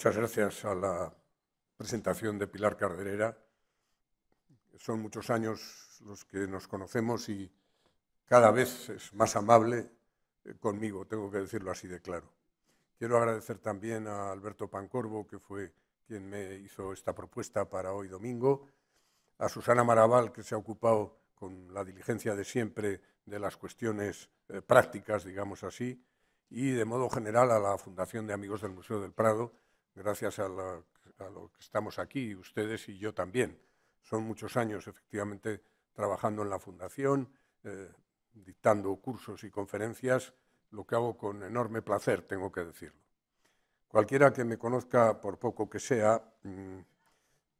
muchas gracias a la presentación de Pilar Carderera. Son muchos años los que nos conocemos y cada vez es más amable eh, conmigo, tengo que decirlo así de claro. Quiero agradecer también a Alberto Pancorvo, que fue quien me hizo esta propuesta para hoy domingo, a Susana Maraval, que se ha ocupado con la diligencia de siempre de las cuestiones eh, prácticas, digamos así, y de modo general a la Fundación de Amigos del Museo del Prado, gracias a, lo que estamos aquí, ustedes y yo también. Son muchos años, efectivamente, trabajando en la Fundación, eh, dictando cursos y conferencias, lo que hago con enorme placer, tengo que decirlo. Cualquiera que me conozca, por poco que sea, mm,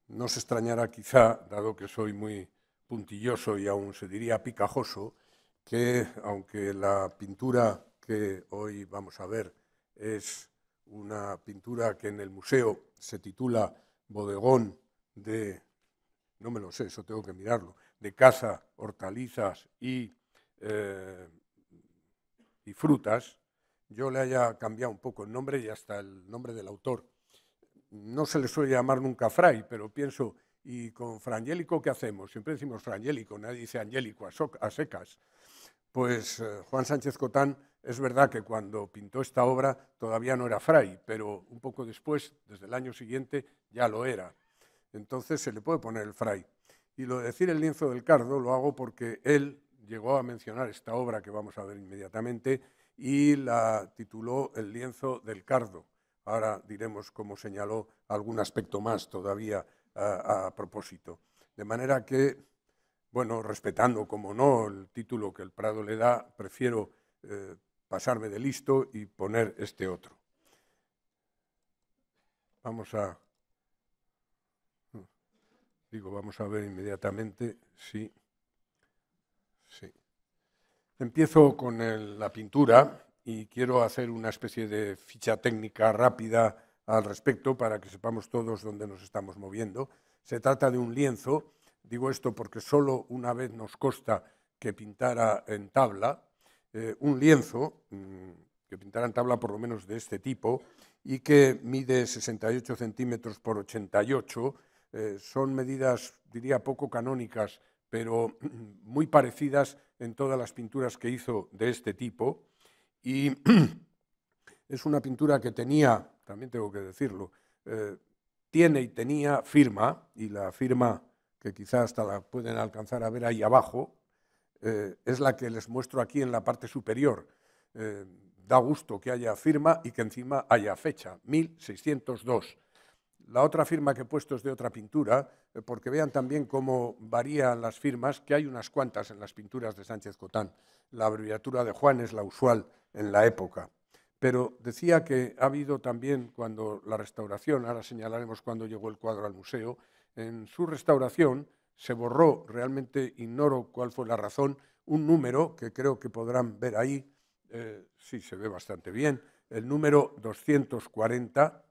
no se extrañará quizá, dado que soy muy puntilloso y aún se diría picajoso, que aunque la pintura que hoy vamos a ver es una pintura que en el museo se titula Bodegón de, no me lo sé, eso tengo que mirarlo, de caza, hortalizas y, eh, y frutas, yo le haya cambiado un poco el nombre y hasta el nombre del autor. No se le suele llamar nunca Fray, pero pienso, ¿y con Frangélico qué hacemos? Siempre decimos Frangélico, nadie dice Angélico a secas pues eh, Juan Sánchez Cotán es verdad que cuando pintó esta obra todavía no era fray, pero un poco después, desde el año siguiente, ya lo era. Entonces se le puede poner el fray. Y lo de decir el lienzo del cardo lo hago porque él llegó a mencionar esta obra que vamos a ver inmediatamente y la tituló El lienzo del cardo. Ahora diremos cómo señaló algún aspecto más todavía a, a propósito. De manera que bueno, respetando, como no, el título que el Prado le da, prefiero eh, pasarme de listo y poner este otro. Vamos a... Mm, digo, vamos a ver inmediatamente si... Sí. Empiezo con la pintura y quiero hacer una especie de ficha técnica rápida al respecto para que sepamos todos dónde nos estamos moviendo. Se trata de un lienzo Digo esto porque solo una vez nos consta que pintara en tabla eh, un lienzo, mm, que pintara en tabla por lo menos de este tipo, y que mide 68 centímetros por 88. Eh, son medidas, diría, poco canónicas, pero muy parecidas en todas las pinturas que hizo de este tipo. Y es una pintura que tenía, también tengo que decirlo, eh, tiene y tenía firma, y la firma que quizás hasta la pueden alcanzar a ver ahí abajo, eh, es la que les muestro aquí en la parte superior. Eh, da gusto que haya firma y que encima haya fecha, 1602. La otra firma que he puesto es de otra pintura, eh, porque vean también cómo varían las firmas, que hay unas cuantas en las pinturas de Sánchez Cotán. La abreviatura de Juan es la usual en la época. Pero decía que ha habido también, cuando la restauración, ahora señalaremos cuando llegó el cuadro al museo, en su restauración se borró, realmente ignoro cuál fue la razón, un número que creo que podrán ver ahí, eh, sí se ve bastante bien, el número 240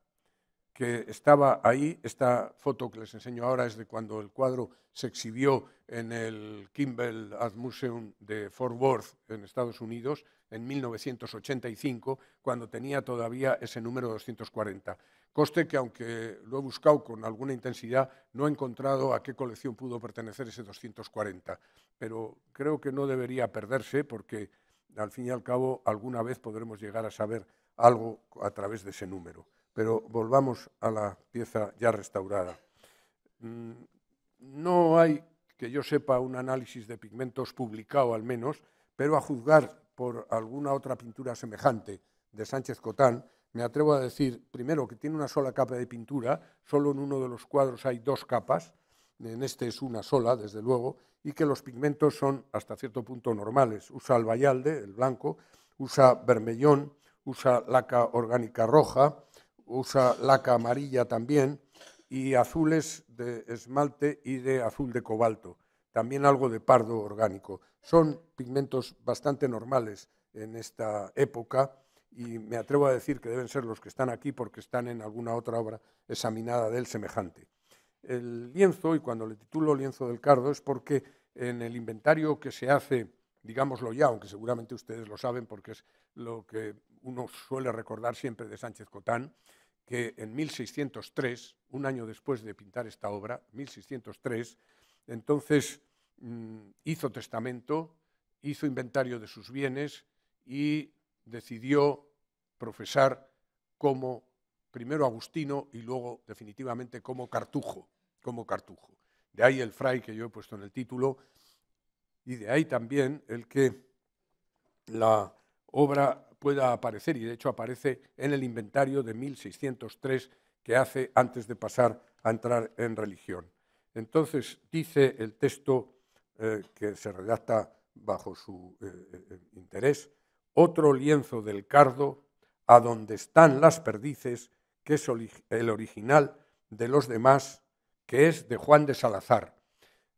que estaba ahí, esta foto que les enseño ahora es de cuando el cuadro se exhibió en el Kimball Art Museum de Fort Worth, en Estados Unidos, en 1985, cuando tenía todavía ese número 240. Coste que, aunque lo he buscado con alguna intensidad, no he encontrado a qué colección pudo pertenecer ese 240. Pero creo que no debería perderse porque, al fin y al cabo, alguna vez podremos llegar a saber algo a través de ese número. Pero volvamos a la pieza ya restaurada. Mm, no hay, que yo sepa, un análisis de pigmentos publicado al menos, pero a juzgar por alguna otra pintura semejante de Sánchez Cotán, me atrevo a decir, primero, que tiene una sola capa de pintura, solo en uno de los cuadros hay dos capas, en este es una sola, desde luego, y que los pigmentos son hasta cierto punto normales. Usa albayalde, el blanco, usa vermellón, usa laca orgánica roja, usa laca amarilla también, y azules de esmalte y de azul de cobalto, también algo de pardo orgánico. Son pigmentos bastante normales en esta época y me atrevo a decir que deben ser los que están aquí porque están en alguna otra obra examinada del semejante. El lienzo, y cuando le titulo lienzo del cardo, es porque en el inventario que se hace, digámoslo ya, aunque seguramente ustedes lo saben porque es lo que uno suele recordar siempre de Sánchez Cotán, que en 1603, un año después de pintar esta obra, 1603, entonces mm, hizo testamento, hizo inventario de sus bienes y decidió profesar como primero agustino y luego definitivamente como cartujo, como cartujo. De ahí el fray que yo he puesto en el título y de ahí también el que la obra pueda aparecer y de hecho aparece en el inventario de 1603 que hace antes de pasar a entrar en religión. Entonces dice el texto eh, que se redacta bajo su eh, eh, interés, otro lienzo del cardo, a donde están las perdices, que es el original de los demás, que es de Juan de Salazar.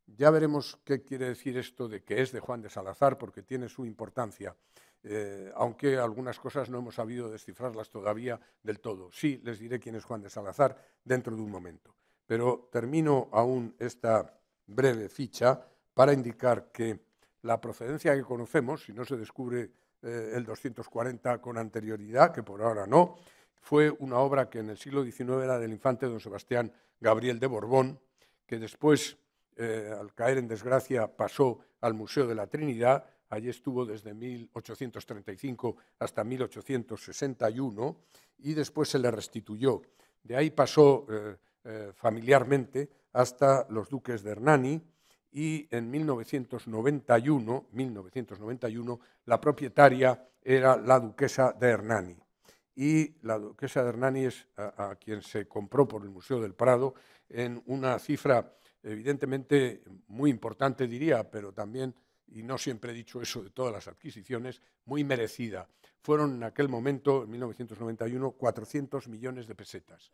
Ya veremos qué quiere decir esto de que es de Juan de Salazar, porque tiene su importancia, eh, aunque algunas cosas no hemos sabido descifrarlas todavía del todo. Sí, les diré quién es Juan de Salazar dentro de un momento. Pero termino aún esta breve ficha para indicar que la procedencia que conocemos, si no se descubre eh, el 240 con anterioridad, que por ahora no, fue una obra que en el siglo XIX era del infante don Sebastián Gabriel de Borbón, que después, eh, al caer en desgracia, pasó al Museo de la Trinidad. Allí estuvo desde 1835 hasta 1861 y después se le restituyó. De ahí pasó eh, familiarmente hasta los duques de Hernani, y en 1991, 1991 la propietaria era la duquesa de Hernani. Y la duquesa de Hernani es a, a quien se compró por el Museo del Prado en una cifra evidentemente muy importante, diría, pero también, y no siempre he dicho eso de todas las adquisiciones, muy merecida. Fueron en aquel momento, en 1991, 400 millones de pesetas.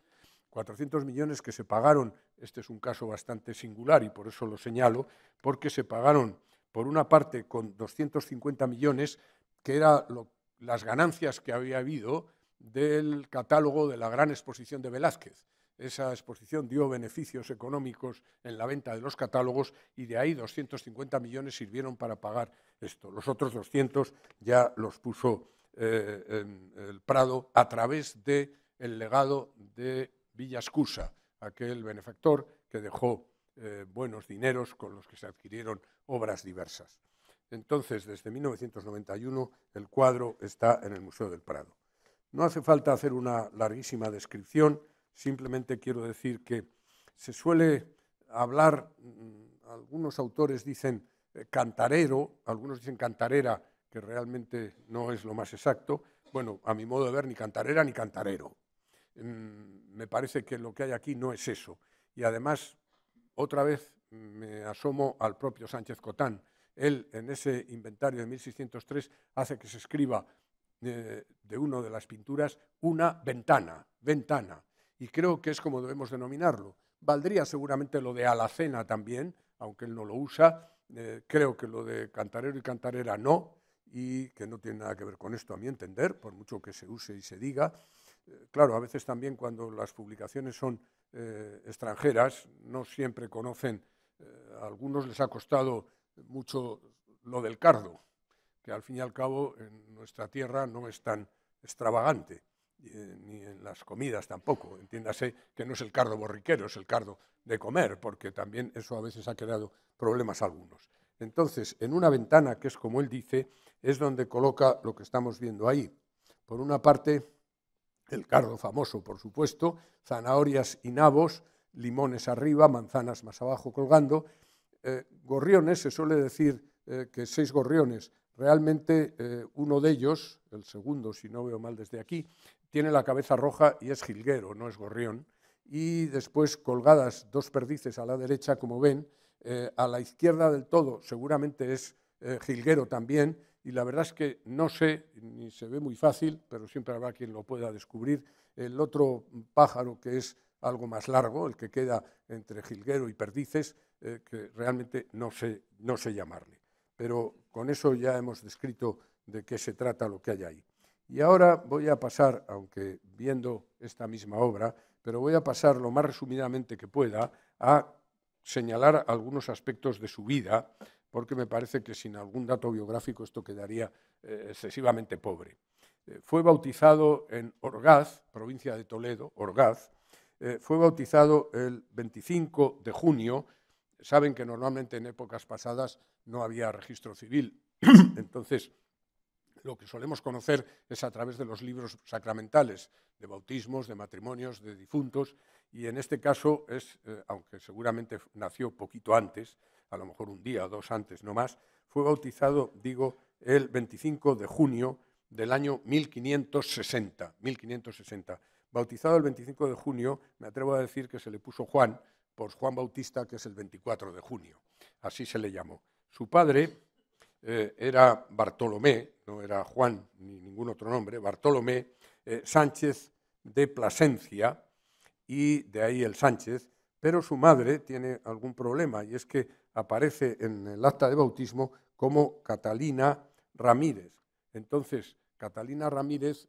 400 millones que se pagaron, este es un caso bastante singular y por eso lo señalo, porque se pagaron por una parte con 250 millones, que eran las ganancias que había habido del catálogo de la gran exposición de Velázquez. Esa exposición dio beneficios económicos en la venta de los catálogos y de ahí 250 millones sirvieron para pagar esto. Los otros 200 ya los puso eh, el Prado a través del legado de Villascusa, aquel benefactor que dejó eh, buenos dineros con los que se adquirieron obras diversas. Entonces, desde 1991, el cuadro está en el Museo del Prado. No hace falta hacer una larguísima descripción, simplemente quiero decir que se suele hablar, mm, algunos autores dicen eh, cantarero, algunos dicen cantarera, que realmente no es lo más exacto. Bueno, a mi modo de ver, ni cantarera ni cantarero, Mm, me parece que lo que hay aquí no es eso. Y además, otra vez me asomo al propio Sánchez Cotán. Él, en ese inventario de 1603, hace que se escriba eh, de una de las pinturas una ventana, ventana. Y creo que es como debemos denominarlo. Valdría seguramente lo de alacena también, aunque él no lo usa. Eh, creo que lo de cantarero y cantarera no, y que no tiene nada que ver con esto, a mi entender, por mucho que se use y se diga. Eh, claro, a veces también cuando las publicaciones son eh, extranjeras, no siempre conocen, eh, a algunos les ha costado mucho lo del cardo, que al fin y al cabo en nuestra tierra no es tan extravagante, ni en las comidas tampoco. Entiéndase que no es el cardo borriquero, es el cardo de comer, porque también eso a veces ha creado problemas a algunos. Entonces, en una ventana, que es como él dice, es donde coloca lo que estamos viendo ahí. Por una parte, el cardo famoso, por supuesto, zanahorias y nabos, limones arriba, manzanas más abajo colgando. Eh, gorriones, se suele decir eh, que seis gorriones, realmente eh, uno de ellos, el segundo, si no veo mal desde aquí, tiene la cabeza roja y es jilguero, no es gorrión. Y después colgadas dos perdices a la derecha, como ven, a la izquierda del todo seguramente es jilguero también, y la verdad es que no sé, ni se ve muy fácil, pero siempre habrá quien lo pueda descubrir, el otro pájaro que es algo más largo, el que queda entre jilguero y perdices, eh, que realmente no sé, no sé llamarle. Pero con eso ya hemos descrito de qué se trata lo que hay ahí. Y ahora voy a pasar, aunque viendo esta misma obra, pero voy a pasar lo más resumidamente que pueda a señalar algunos aspectos de su vida porque me parece que sin algún dato biográfico esto quedaría eh, excesivamente pobre. Eh, fue bautizado en Orgaz, provincia de Toledo, Orgaz, eh, fue bautizado el 25 de junio. Saben que normalmente en épocas pasadas no había registro civil, entonces lo que solemos conocer es a través de los libros sacramentales, de bautismos, de matrimonios, de difuntos, y en este caso es, aunque seguramente nació poquito antes, a lo mejor un día dos antes, no más, fue bautizado, digo, el 25 de junio del año 1560. 1560. Bautizado el 25 de junio, me atrevo a decir que se le puso Juan, por Juan Bautista, que es el 24 de junio. Así se le llamó. Su padre eh, era Bartolomé, no era Juan ni ningún otro nombre, Bartolomé eh, Sánchez de Plasencia, y de ahí el Sánchez, pero su madre tiene algún problema y es que aparece en el acta de bautismo como Catalina Ramírez. Entonces, Catalina Ramírez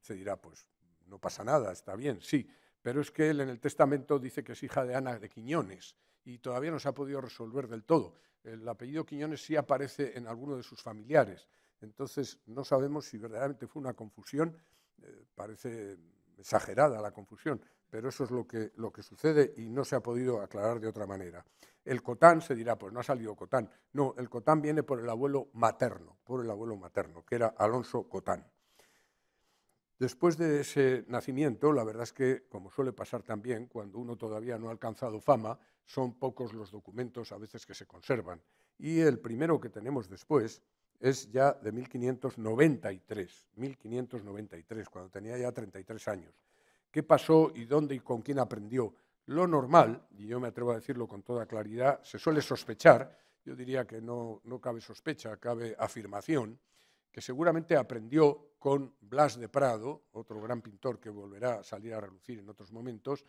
se dirá, pues no pasa nada, está bien, sí, pero es que él en el testamento dice que es hija de Ana de Quiñones y todavía no se ha podido resolver del todo. El apellido Quiñones sí aparece en alguno de sus familiares. Entonces, no sabemos si verdaderamente fue una confusión, eh, parece exagerada la confusión, pero eso es lo que, lo que sucede y no se ha podido aclarar de otra manera. El Cotán se dirá, pues no ha salido Cotán. No, el Cotán viene por el abuelo materno, por el abuelo materno, que era Alonso Cotán. Después de ese nacimiento, la verdad es que, como suele pasar también, cuando uno todavía no ha alcanzado fama, son pocos los documentos a veces que se conservan. Y el primero que tenemos después es ya de 1593, 1593, cuando tenía ya 33 años qué pasó y dónde y con quién aprendió. Lo normal, y yo me atrevo a decirlo con toda claridad, se suele sospechar, yo diría que no, cabe sospecha, cabe afirmación, que seguramente aprendió con Blas de Prado, otro gran pintor que volverá a salir a relucir en otros momentos,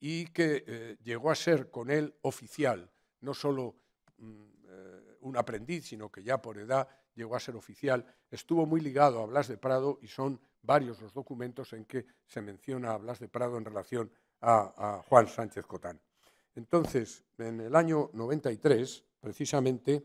y que eh, llegó a ser con él oficial, no solo mm, eh, un aprendiz, sino que ya por edad llegó a ser oficial. Estuvo muy ligado a Blas de Prado y son varios los documentos en que se menciona a Blas de Prado en relación a, Juan Sánchez Cotán. Entonces, en el año 93, precisamente,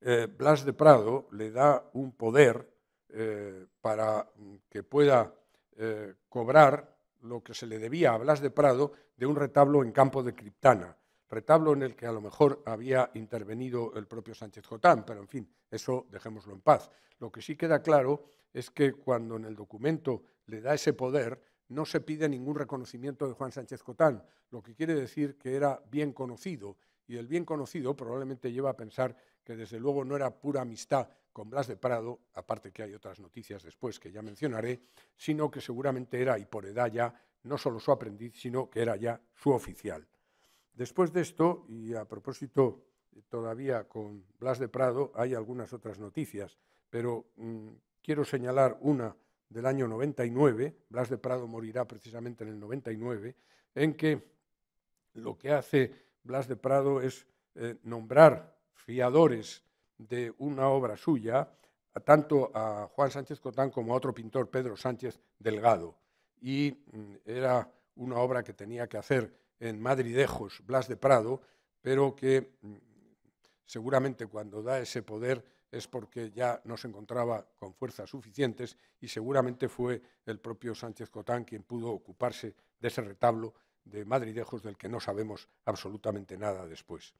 eh, Blas de Prado le da un poder eh, para que pueda eh, cobrar lo que se le debía a Blas de Prado de un retablo en campo de Criptana, retablo en el que a lo mejor había intervenido el propio Sánchez Cotán, pero en fin, eso dejémoslo en paz. Lo que sí queda claro es que cuando en el documento le da ese poder, no se pide ningún reconocimiento de Juan Sánchez Cotán, lo que quiere decir que era bien conocido, y el bien conocido probablemente lleva a pensar que desde luego no era pura amistad con Blas de Prado, aparte que hay otras noticias después que ya mencionaré, sino que seguramente era, y por edad ya, no solo su aprendiz, sino que era ya su oficial. Después de esto, y a propósito todavía con Blas de Prado, hay algunas otras noticias, pero mm, Quiero señalar una del año 99, Blas de Prado morirá precisamente en el 99, en que lo que hace Blas de Prado es eh, nombrar fiadores de una obra suya, tanto a Juan Sánchez Cotán como a otro pintor, Pedro Sánchez Delgado. Y mm, era una obra que tenía que hacer en Madridejos Blas de Prado, pero que mm, seguramente cuando da ese poder es porque ya no se encontraba con fuerzas suficientes y seguramente fue el propio Sánchez Cotán quien pudo ocuparse de ese retablo de Madridejos del que no sabemos absolutamente nada después.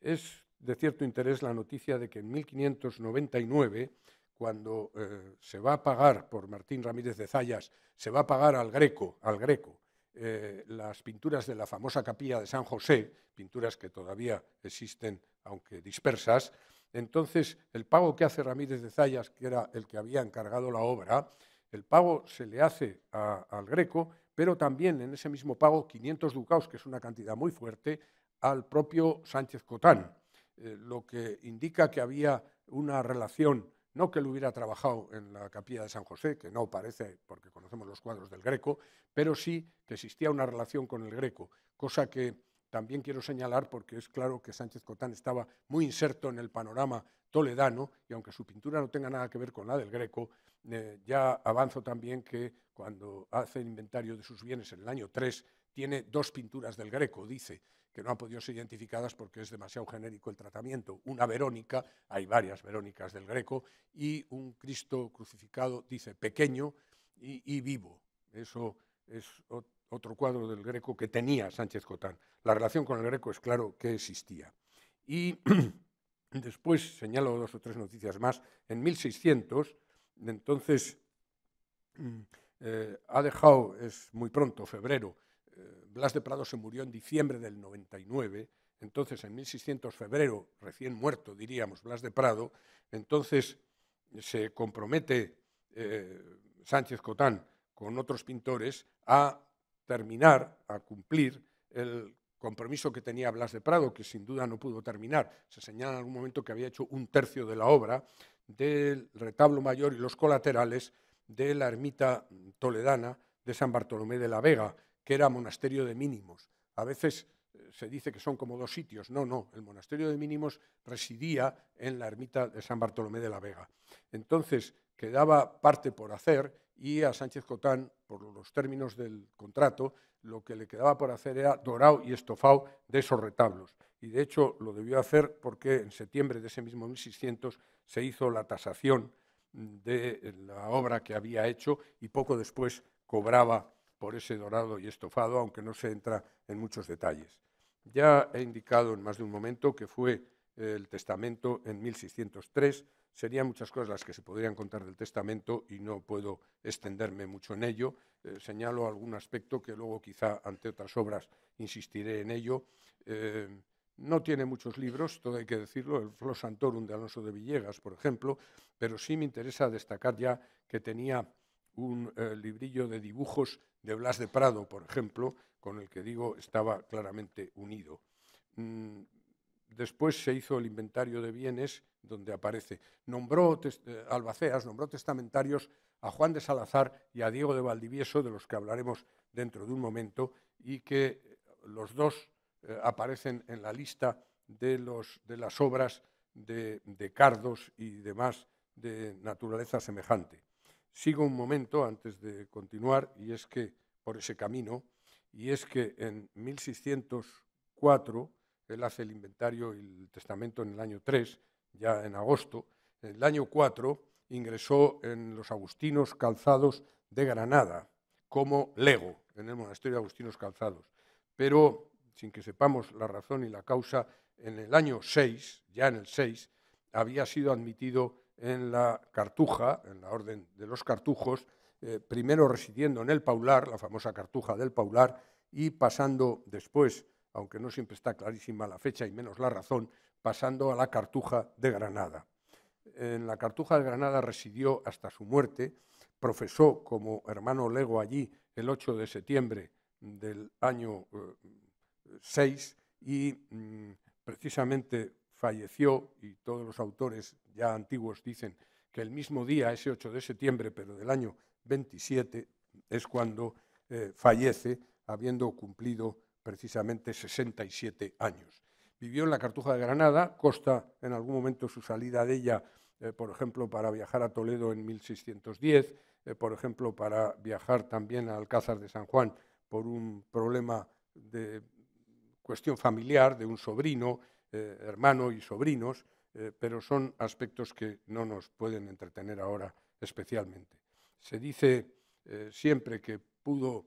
Es de cierto interés la noticia de que en 1599, cuando eh, se va a pagar por Martín Ramírez de Zayas, se va a pagar al Greco, al Greco, eh, las pinturas de la famosa capilla de San José, pinturas que todavía existen aunque dispersas, entonces, el pago que hace Ramírez de Zayas, que era el que había encargado la obra, el pago se le hace al Greco, pero también en ese mismo pago 500 ducados, que es una cantidad muy fuerte, al propio Sánchez Cotán, eh, lo que indica que había una relación, no que él hubiera trabajado en la capilla de San José, que no parece porque conocemos los cuadros del Greco, pero sí que existía una relación con el Greco, cosa que también quiero señalar, porque es claro que Sánchez Cotán estaba muy inserto en el panorama toledano, y aunque su pintura no tenga nada que ver con la del Greco, eh, ya avanzo también que cuando hace el inventario de sus bienes en el año 3, tiene dos pinturas del Greco, dice, que no han podido ser identificadas porque es demasiado genérico el tratamiento. Una Verónica, hay varias Verónicas del Greco, y un Cristo crucificado, dice, pequeño y, y vivo. Eso es otro cuadro del Greco que tenía Sánchez Cotán. La relación con el Greco es claro que existía. Y después señalo dos o tres noticias más. En 1600, entonces, mm, eh, ha dejado, es muy pronto, febrero, eh, Blas de Prado se murió en diciembre del 99. Entonces, en 1600, febrero, recién muerto, diríamos, Blas de Prado, entonces se compromete eh, Sánchez Cotán con otros pintores a terminar, a cumplir el compromiso que tenía Blas de Prado, que sin duda no pudo terminar. Se señala en algún momento que había hecho un tercio de la obra del retablo mayor y los colaterales de la ermita toledana de San Bartolomé de la Vega, que era monasterio de mínimos. A veces eh, se dice que son como dos sitios. No, no, el monasterio de mínimos residía en la ermita de San Bartolomé de la Vega. Entonces, quedaba parte por hacer y a Sánchez Cotán, por los términos del contrato, lo que le quedaba por hacer era dorado y estofado de esos retablos. Y de hecho lo debió hacer porque en septiembre de ese mismo 1600 se hizo la tasación de la obra que había hecho y poco después cobraba por ese dorado y estofado, aunque no se entra en muchos detalles. Ya he indicado en más de un momento que fue el testamento en 1603. Serían muchas cosas las que se podrían contar del testamento y no puedo extenderme mucho en ello. Eh, señalo algún aspecto que luego quizá ante otras obras insistiré en ello. Eh, no tiene muchos libros, todo hay que decirlo, el Flos Santorum de Alonso de Villegas, por ejemplo, pero sí me interesa destacar ya que tenía un eh, librillo de dibujos de Blas de Prado, por ejemplo, con el que digo estaba claramente unido. Mm, Después se hizo el inventario de bienes donde aparece. Nombró eh, Albaceas, nombró testamentarios a Juan de Salazar y a Diego de Valdivieso, de los que hablaremos dentro de un momento, y que eh, los dos eh, aparecen en la lista de, de las obras de Cardos y demás de naturaleza semejante. Sigo un momento antes de continuar, y es que por ese camino, y es que en 1604 él hace el inventario y el testamento en el año 3, ya en agosto. En el año 4 ingresó en los Agustinos Calzados de Granada como lego en el monasterio de Agustinos Calzados. Pero, sin que sepamos la razón y la causa, en el año 6, ya en el 6, había sido admitido en la Cartuja, en la Orden de los Cartujos, eh, primero residiendo en el Paular, la famosa Cartuja del Paular, y pasando después aunque no siempre está clarísima la fecha y menos la razón, pasando a la Cartuja de Granada. En la Cartuja de Granada residió hasta su muerte, profesó como hermano lego allí el 8 de septiembre del año 6 eh, y mm, precisamente falleció, y todos los autores ya antiguos dicen que el mismo día, ese 8 de septiembre, pero del año 27, es cuando eh, fallece, habiendo cumplido precisamente 67 años. Vivió en la Cartuja de Granada, costa en algún momento su salida de ella, eh, por ejemplo, para viajar a Toledo en 1610, eh, por ejemplo, para viajar también a Alcázar de San Juan por un problema de cuestión familiar de un sobrino, eh, hermano y sobrinos, pero son aspectos que no nos pueden entretener ahora especialmente. Se dice siempre que pudo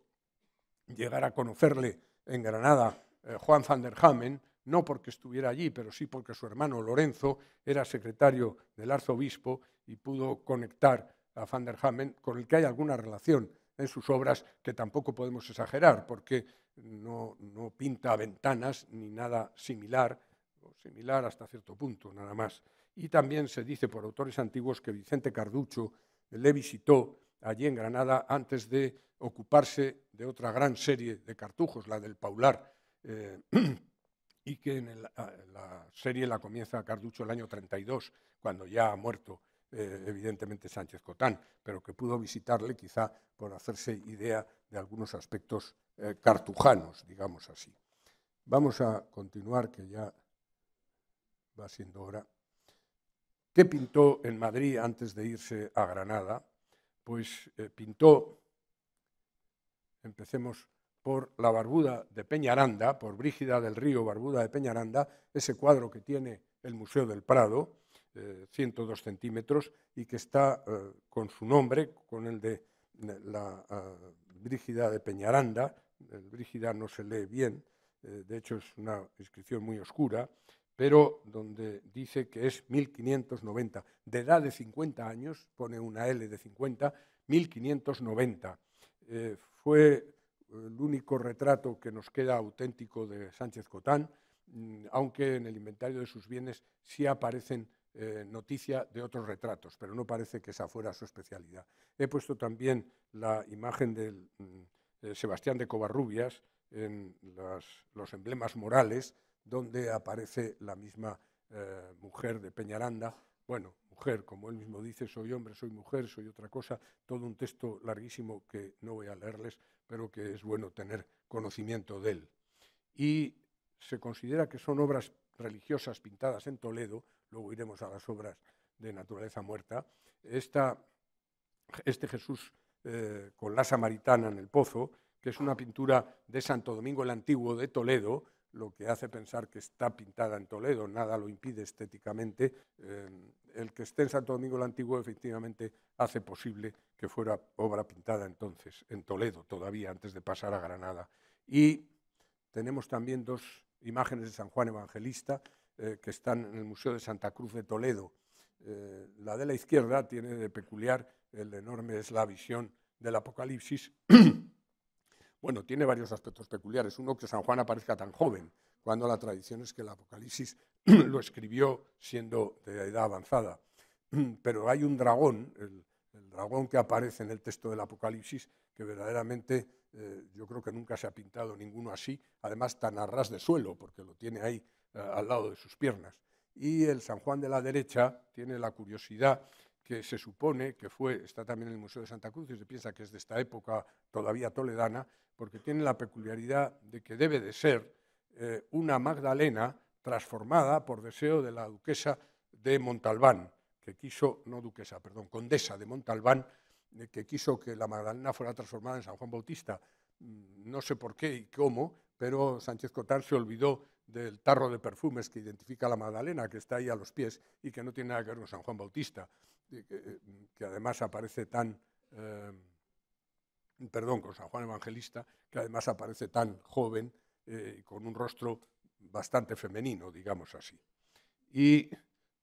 llegar a conocerle en Granada eh, Juan van der Hamen, no porque estuviera allí, pero sí porque su hermano Lorenzo era secretario del arzobispo y pudo conectar a van der Hamen, con el que hay alguna relación en sus obras que tampoco podemos exagerar, porque no, no pinta ventanas ni nada similar, o similar hasta cierto punto, nada más. Y también se dice por autores antiguos que Vicente Carducho le visitó allí en Granada antes de ocuparse de otra gran serie de cartujos, la del Paular, eh, y que en ah, la serie la comienza Carducho el año 32, cuando ya ha muerto eh, evidentemente Sánchez Cotán, pero que pudo visitarle quizá por hacerse idea de algunos aspectos eh, cartujanos, digamos así. Vamos a continuar, que ya va siendo hora. ¿Qué pintó en Madrid antes de irse a Granada? pues eh, pintó, empecemos por la Barbuda de Peñaranda, por Brígida del Río Barbuda de Peñaranda, ese cuadro que tiene el Museo del Prado, 102 eh, centímetros, y que está eh, con su nombre, con el de la Brígida de Peñaranda, el Brígida no se lee bien, de hecho es una inscripción muy oscura, pero donde dice que es 1590. De edad de 50 años, pone una L de 50, 1590. Eh, fue el único retrato que nos queda auténtico de Sánchez Cotán, mm, aunque en el inventario de sus bienes sí aparecen noticias eh, noticia de otros retratos, pero no parece que esa fuera su especialidad. He puesto también la imagen del, de mm, eh, Sebastián de Covarrubias en los emblemas morales, donde aparece la misma eh, mujer de Peñaranda. Bueno, mujer, como él mismo dice, soy hombre, soy mujer, soy otra cosa, todo un texto larguísimo que no voy a leerles, pero que es bueno tener conocimiento de él. Y se considera que son obras religiosas pintadas en Toledo, luego iremos a las obras de naturaleza muerta, este Jesús eh, con la samaritana en el pozo, que es una pintura de Santo Domingo el Antiguo de Toledo, lo que hace pensar que está pintada en Toledo, nada lo impide estéticamente. Eh, el que esté en Santo Domingo el Antiguo efectivamente hace posible que fuera obra pintada entonces, en Toledo todavía, antes de pasar a Granada. Y tenemos también dos imágenes de San Juan Evangelista eh, que están en el Museo de Santa Cruz de Toledo. Eh, la de la izquierda tiene de peculiar el enorme es la visión del Apocalipsis Bueno, tiene varios aspectos peculiares. Uno, que San Juan aparezca tan joven, cuando la tradición es que el Apocalipsis lo escribió siendo de edad avanzada. Pero hay un dragón, el, dragón que aparece en el texto del Apocalipsis, que verdaderamente eh, yo creo que nunca se ha pintado ninguno así, además tan a ras de suelo, porque lo tiene ahí eh, al lado de sus piernas. Y el San Juan de la derecha tiene la curiosidad que se supone que fue, está también en el Museo de Santa Cruz y se piensa que es de esta época todavía toledana, porque tiene la peculiaridad de que debe de ser eh, una Magdalena transformada por deseo de la duquesa de Montalbán, que quiso, no duquesa, perdón, condesa de Montalbán, eh, que quiso que la Magdalena fuera transformada en San Juan Bautista. Mm, no sé por qué y cómo, pero Sánchez Cotán se olvidó del tarro de perfumes que identifica a la Magdalena, que está ahí a los pies y que no tiene nada que ver con San Juan Bautista, eh, que, además aparece tan perdón, con San Juan Evangelista, que además aparece tan joven, y eh, con un rostro bastante femenino, digamos así. Y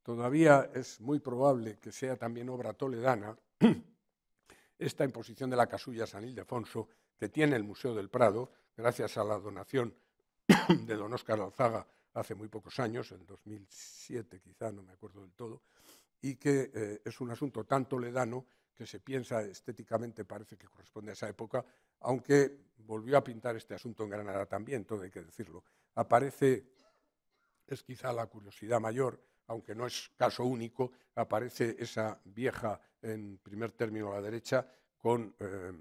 todavía es muy probable que sea también obra toledana esta imposición de la casulla San Ildefonso que tiene el Museo del Prado, gracias a la donación de don Oscar Alzaga hace muy pocos años, en 2007 quizá, no me acuerdo del todo, y que eh, es un asunto tan toledano que se piensa estéticamente parece que corresponde a esa época, aunque volvió a pintar este asunto en Granada también, todo hay que decirlo. Aparece, es quizá la curiosidad mayor, aunque no es caso único, aparece esa vieja en primer término a la derecha con eh,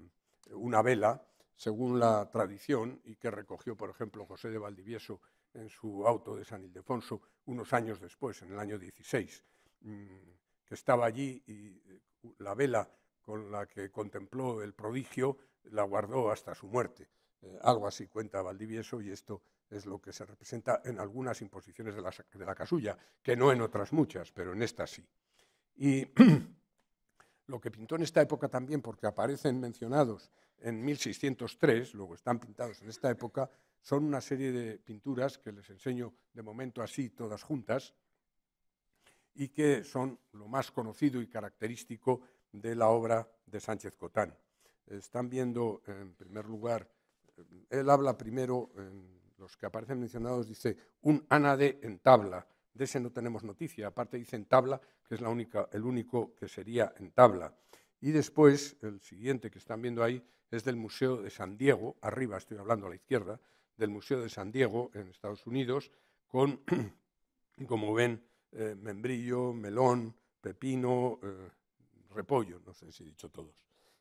una vela, según la tradición, y que recogió, por ejemplo, José de Valdivieso en su auto de San Ildefonso unos años después, en el año 16, mm, que estaba allí y eh, la vela con la que contempló el prodigio la guardó hasta su muerte. Eh, algo así cuenta Valdivieso y esto es lo que se representa en algunas imposiciones de la, de la casulla, que no en otras muchas, pero en esta sí. Y lo que pintó en esta época también, porque aparecen mencionados en 1603, luego están pintados en esta época, son una serie de pinturas que les enseño de momento así todas juntas, y que son lo más conocido y característico de la obra de Sánchez Cotán. Están viendo, en primer lugar, él habla primero, los que aparecen mencionados, dice un anade en tabla. De ese no tenemos noticia, aparte dice en tabla, que es la única, el único que sería en tabla. Y después, el siguiente que están viendo ahí es del Museo de San Diego, arriba estoy hablando a la izquierda, del Museo de San Diego en Estados Unidos, con, como ven, eh, membrillo, melón, pepino, eh, repollo, no sé si he dicho todos.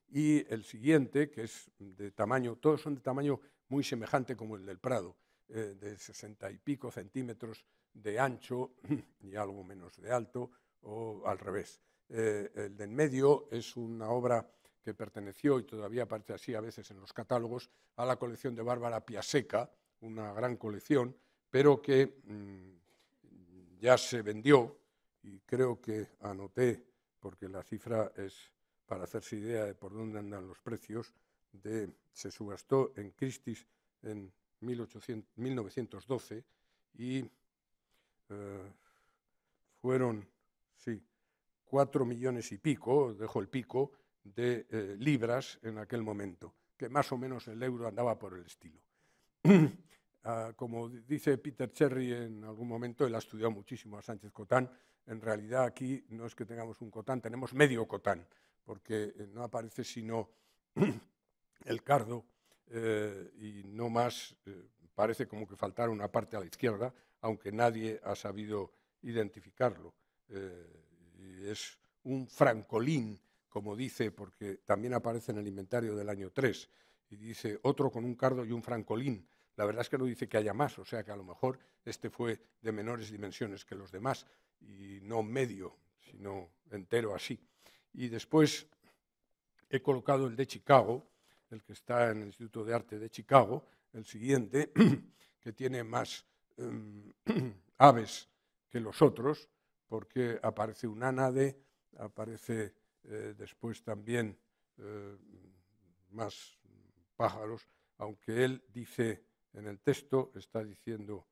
Y el siguiente, que es de tamaño, todos son de tamaño muy semejante como el del Prado, eh, de sesenta y pico centímetros de ancho y algo menos de alto, o al revés. el en medio es una obra que perteneció, y todavía aparece así a veces en los catálogos, a la colección de Bárbara Piaseca, una gran colección, pero que mm, ya se vendió y creo que anoté, porque la cifra es para hacerse idea de por dónde andan los precios, se subastó en Christie's en 1912 y eh, fueron, sí, cuatro millones y pico, dejo el pico, de eh, libras en aquel momento, que más o menos el euro andaba por el estilo. Ah, como dice Peter Cherry en algún momento, él ha estudiado muchísimo a Sánchez Cotán. En realidad aquí no es que tengamos un Cotán, tenemos medio Cotán, porque eh, no aparece sino el cardo eh, y no más, eh, parece como que faltara una parte a la izquierda, aunque nadie ha sabido identificarlo. es un francolín, como dice, porque también aparece en el inventario del año 3, y dice otro con un cardo y un francolín la verdad es que no dice que haya más, o sea que a lo mejor este fue de menores dimensiones que los demás, y no medio, sino entero así. Y después he colocado el de Chicago, el que está en el Instituto de Arte de Chicago, el siguiente, que tiene más em, aves que los otros, porque aparece un ánade, aparece eh, después también eh, más pájaros, aunque él dice en el texto está diciendo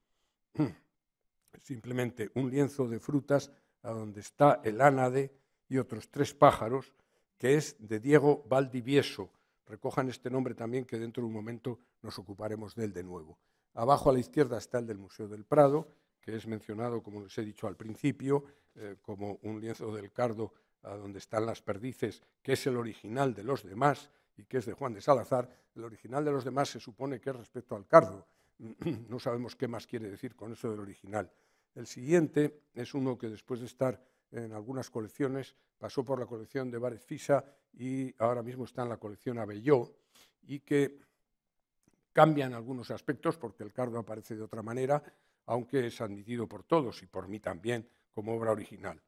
simplemente un lienzo de frutas a donde está el ánade y otros tres pájaros, que es de Diego Valdivieso. Recojan este nombre también, que dentro de un momento nos ocuparemos de él de nuevo. Abajo a la izquierda está el del Museo del Prado, que es mencionado, como les he dicho al principio, eh, como un lienzo del cardo a donde están las perdices, que es el original de los demás, y que es de Juan de Salazar, el original de los demás se supone que es respecto al cardo. No sabemos qué más quiere decir con eso del original. El siguiente es uno que después de estar en algunas colecciones pasó por la colección de Várez Fisa y ahora mismo está en la colección Abelló y que cambian algunos aspectos porque el cardo aparece de otra manera, aunque es admitido por todos y por mí también como obra original.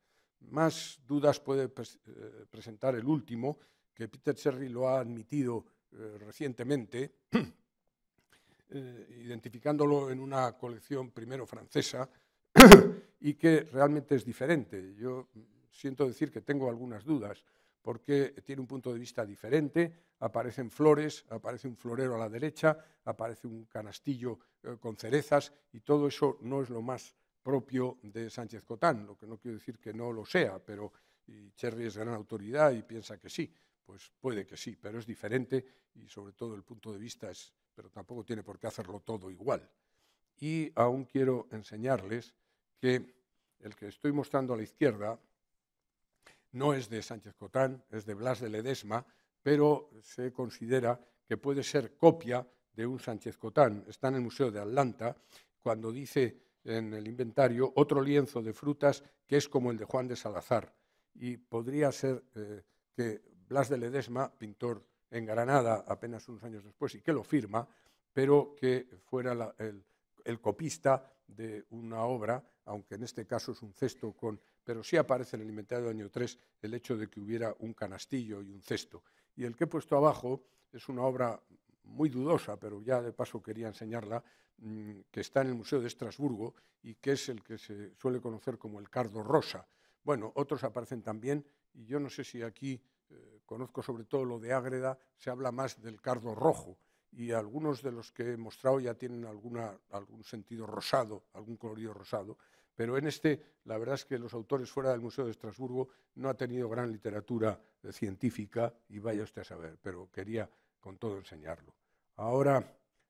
Más dudas puede eh, presentar el último, que Peter Cherry lo ha admitido eh, recientemente, eh, identificándolo en una colección primero francesa y que realmente es diferente. Yo siento decir que tengo algunas dudas porque tiene un punto de vista diferente, aparecen flores, aparece un florero a la derecha, aparece un canastillo eh, con cerezas y todo eso no es lo más propio de Sánchez Cotán, lo que no quiero decir que no lo sea, pero Cherry es gran autoridad y piensa que sí, pues puede que sí, pero es diferente y sobre todo el punto de vista es, pero tampoco tiene por qué hacerlo todo igual. Y aún quiero enseñarles que el que estoy mostrando a la izquierda no es de Sánchez Cotán, es de Blas de Ledesma, pero se considera que puede ser copia de un Sánchez Cotán. Está en el Museo de Atlanta cuando dice en el inventario otro lienzo de frutas que es como el de Juan de Salazar. Y podría ser eh, que Blas de Ledesma, pintor en Granada apenas unos años después y que lo firma, pero que fuera el, copista de una obra, aunque en este caso es un cesto con... Pero sí aparece en el inventario del año 3 el hecho de que hubiera un canastillo y un cesto. Y el que he puesto abajo es una obra muy dudosa, pero ya de paso quería enseñarla, mm, que está en el Museo de Estrasburgo y que es el que se suele conocer como el cardo rosa. Bueno, otros aparecen también y yo no sé si aquí conozco sobre todo lo de Ágreda, se habla más del cardo rojo y algunos de los que he mostrado ya tienen algún sentido rosado, algún colorido rosado, pero en este la verdad es que los autores fuera del Museo de Estrasburgo no ha tenido gran literatura eh, científica y vaya usted a saber, pero quería con todo enseñarlo. Ahora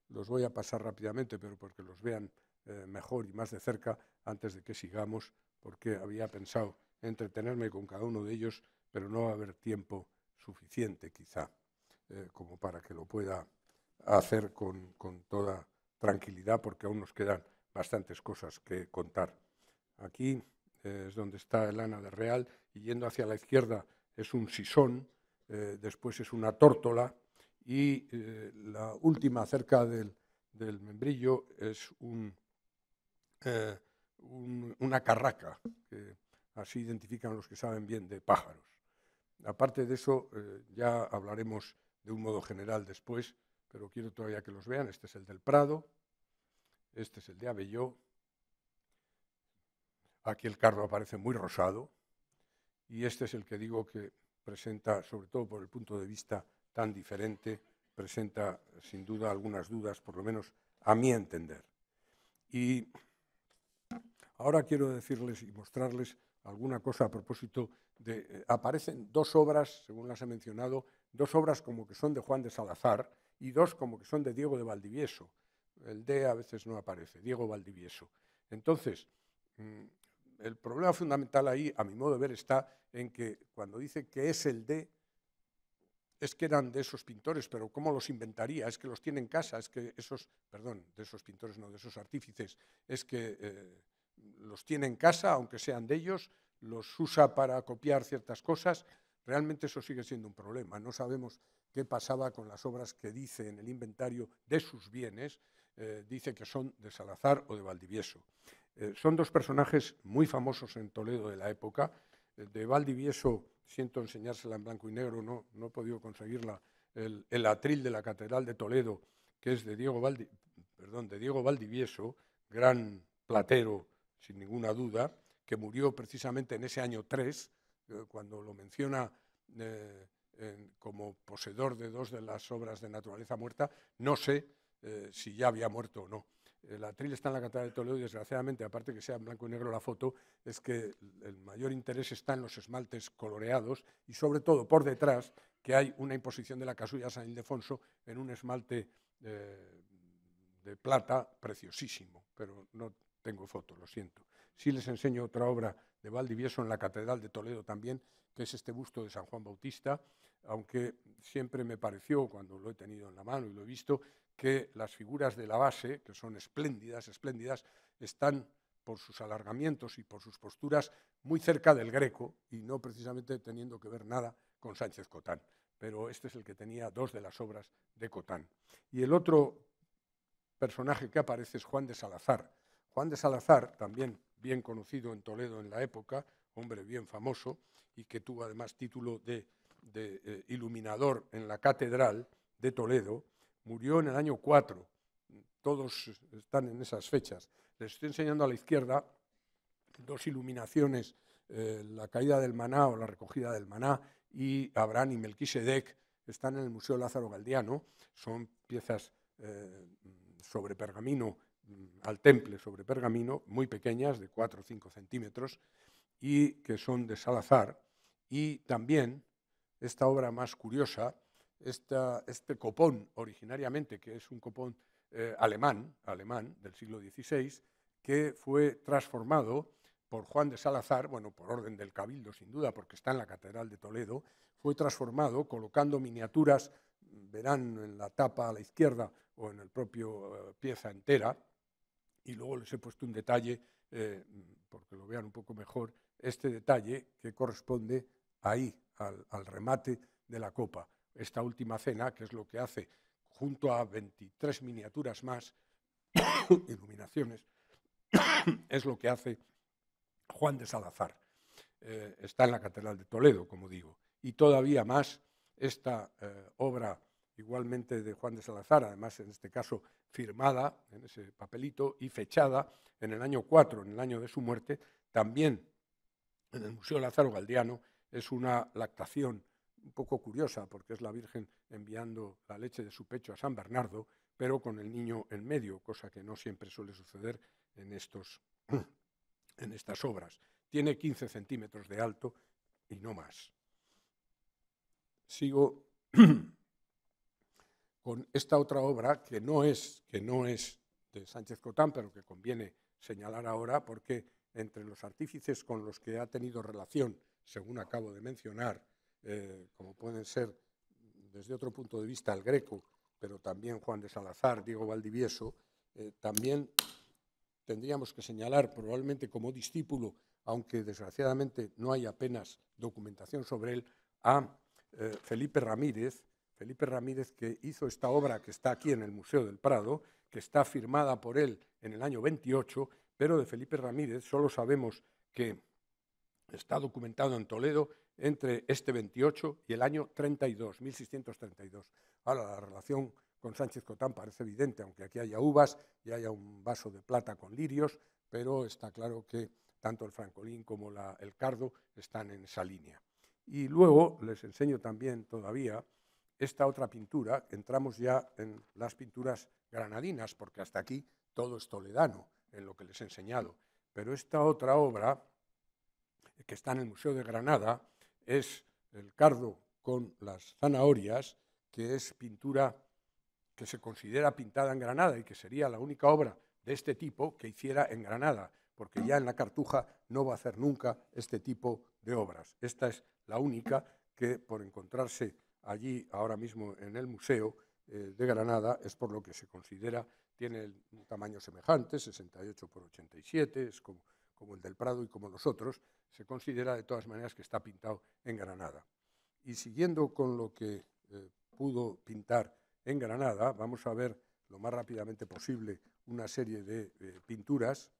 los voy a pasar rápidamente, pero porque los vean eh, mejor y más de cerca antes de que sigamos, porque había pensado entretenerme con cada uno de ellos, pero no va a haber tiempo suficiente quizá, eh, como para que lo pueda hacer con, toda tranquilidad, porque aún nos quedan bastantes cosas que contar. Aquí eh, es donde está el Ana de Real, y yendo hacia la izquierda es un sisón, eh, después es una tórtola, y la última cerca del, membrillo es un, una carraca, que así identifican los que saben bien de pájaros. Aparte de eso, eh, ya hablaremos de un modo general después, pero quiero todavía que los vean. Este es el del Prado, este es el de Avelló. Aquí el carro aparece muy rosado y este es el que digo que presenta, sobre todo por el punto de vista tan diferente, presenta sin duda algunas dudas, por lo menos a mi entender. Y ahora quiero decirles y mostrarles alguna cosa a propósito de... Eh, aparecen dos obras, según las he mencionado, dos obras como que son de Juan de Salazar y dos como que son de Diego de Valdivieso. El D a veces no aparece, Diego Valdivieso. Entonces, mm, el problema fundamental ahí, a mi modo de ver, está en que cuando dice que es el D, es que eran de esos pintores, pero ¿cómo los inventaría? Es que los tiene en casa, es que esos, perdón, de esos pintores, no, de esos artífices, es que eh, los tiene en casa, aunque sean de ellos, los usa para copiar ciertas cosas. Realmente eso sigue siendo un problema. No sabemos qué pasaba con las obras que dice en el inventario de sus bienes, eh, dice que son de Salazar o de Valdivieso. Eh, son dos personajes muy famosos en Toledo de la época. Eh, de Valdivieso, siento enseñársela en blanco y negro, no, no he podido conseguirla, el, atril de la Catedral de Toledo, que es de Diego, perdón, de Diego Valdivieso, gran platero sin ninguna duda, que murió precisamente en ese año 3, eh, cuando lo menciona eh, como poseedor de dos de las obras de naturaleza muerta, no sé eh, si ya había muerto o no. La atril está en la Catedral de Toledo y desgraciadamente, aparte que sea blanco y negro la foto, es que el mayor interés está en los esmaltes coloreados y sobre todo por detrás que hay una imposición de la casulla San Ildefonso en un esmalte de plata preciosísimo, pero no tengo fotos, lo siento. Sí les enseño otra obra de Valdivieso en la Catedral de Toledo también, que es este busto de San Juan Bautista, aunque siempre me pareció, cuando lo he tenido en la mano y lo he visto, que las figuras de la base, que son espléndidas, espléndidas, están por sus alargamientos y por sus posturas muy cerca del greco y no precisamente teniendo que ver nada con Sánchez Cotán. Pero este es el que tenía dos de las obras de Cotán. Y el otro personaje que aparece es Juan de Salazar, Juan de Salazar, también bien conocido en Toledo en la época, hombre bien famoso, y que tuvo además título de, eh, iluminador en la catedral de Toledo, murió en el año 4. Todos están en esas fechas. Les estoy enseñando a la izquierda dos iluminaciones, eh, la caída del maná o la recogida del maná, y Abraham y Melquisedec están en el Museo Lázaro Galdiano, son piezas eh, sobre pergamino Mm, al temple sobre pergamino, muy pequeñas, de 4 o 5 centímetros, y que son de Salazar. Y también esta obra más curiosa, este copón originariamente, que es un copón eh, alemán, alemán del siglo XVI, que fue transformado por Juan de Salazar, bueno, por orden del Cabildo sin duda, porque está en la Catedral de Toledo, fue transformado colocando miniaturas, verán en la tapa a la izquierda o en el propio eh, pieza entera, y luego les he puesto un detalle, eh, porque lo vean un poco mejor, este detalle que corresponde ahí, al, remate de la copa. Esta última cena, que es lo que hace, junto a 23 miniaturas más, iluminaciones, es lo que hace Juan de Salazar. Eh, está en la Catedral de Toledo, como digo, y todavía más esta eh, obra igualmente de Juan de Salazar, además en este caso firmada en ese papelito y fechada en el año 4, en el año de su muerte, también en el Museo Lázaro Galdiano, es una lactación un poco curiosa, porque es la Virgen enviando la leche de su pecho a San Bernardo, pero con el niño en medio, cosa que no siempre suele suceder en, estos, en estas obras. Tiene 15 centímetros de alto y no más. Sigo con esta otra obra que no es, que no es de Sánchez Cotán, pero que conviene señalar ahora porque entre los artífices con los que ha tenido relación, según acabo de mencionar, eh, como pueden ser desde otro punto de vista el Greco, pero también Juan de Salazar, Diego Valdivieso, eh, también tendríamos que señalar probablemente como discípulo, aunque desgraciadamente no hay apenas documentación sobre él, a eh, Felipe Ramírez, Felipe Ramírez, que hizo esta obra que está aquí en el Museo del Prado, que está firmada por él en el año 28, pero de Felipe Ramírez solo sabemos que está documentado en Toledo entre este 28 y el año 32, 1632. Ahora, la relación con Sánchez Cotán parece evidente, aunque aquí haya uvas y haya un vaso de plata con lirios, pero está claro que tanto el francolín como el cardo están en esa línea. Y luego les enseño también todavía esta otra pintura, entramos ya en las pinturas granadinas, porque hasta aquí todo es toledano en lo que les he enseñado, pero esta otra obra, que está en el Museo de Granada, es el cardo con las zanahorias, que es pintura que se considera pintada en Granada y que sería la única obra de este tipo que hiciera en Granada, porque ya en la Cartuja no va a hacer nunca este tipo de obras. Esta es la única que, por encontrarse allí ahora mismo en el Museo eh, de Granada, es por lo que se considera, tiene un tamaño semejante, 68 por 87, es como, como el del Prado y como los otros, se considera de todas maneras que está pintado en Granada. Y siguiendo con lo que eh, pudo pintar en Granada, vamos a ver lo más rápidamente posible una serie de eh, pinturas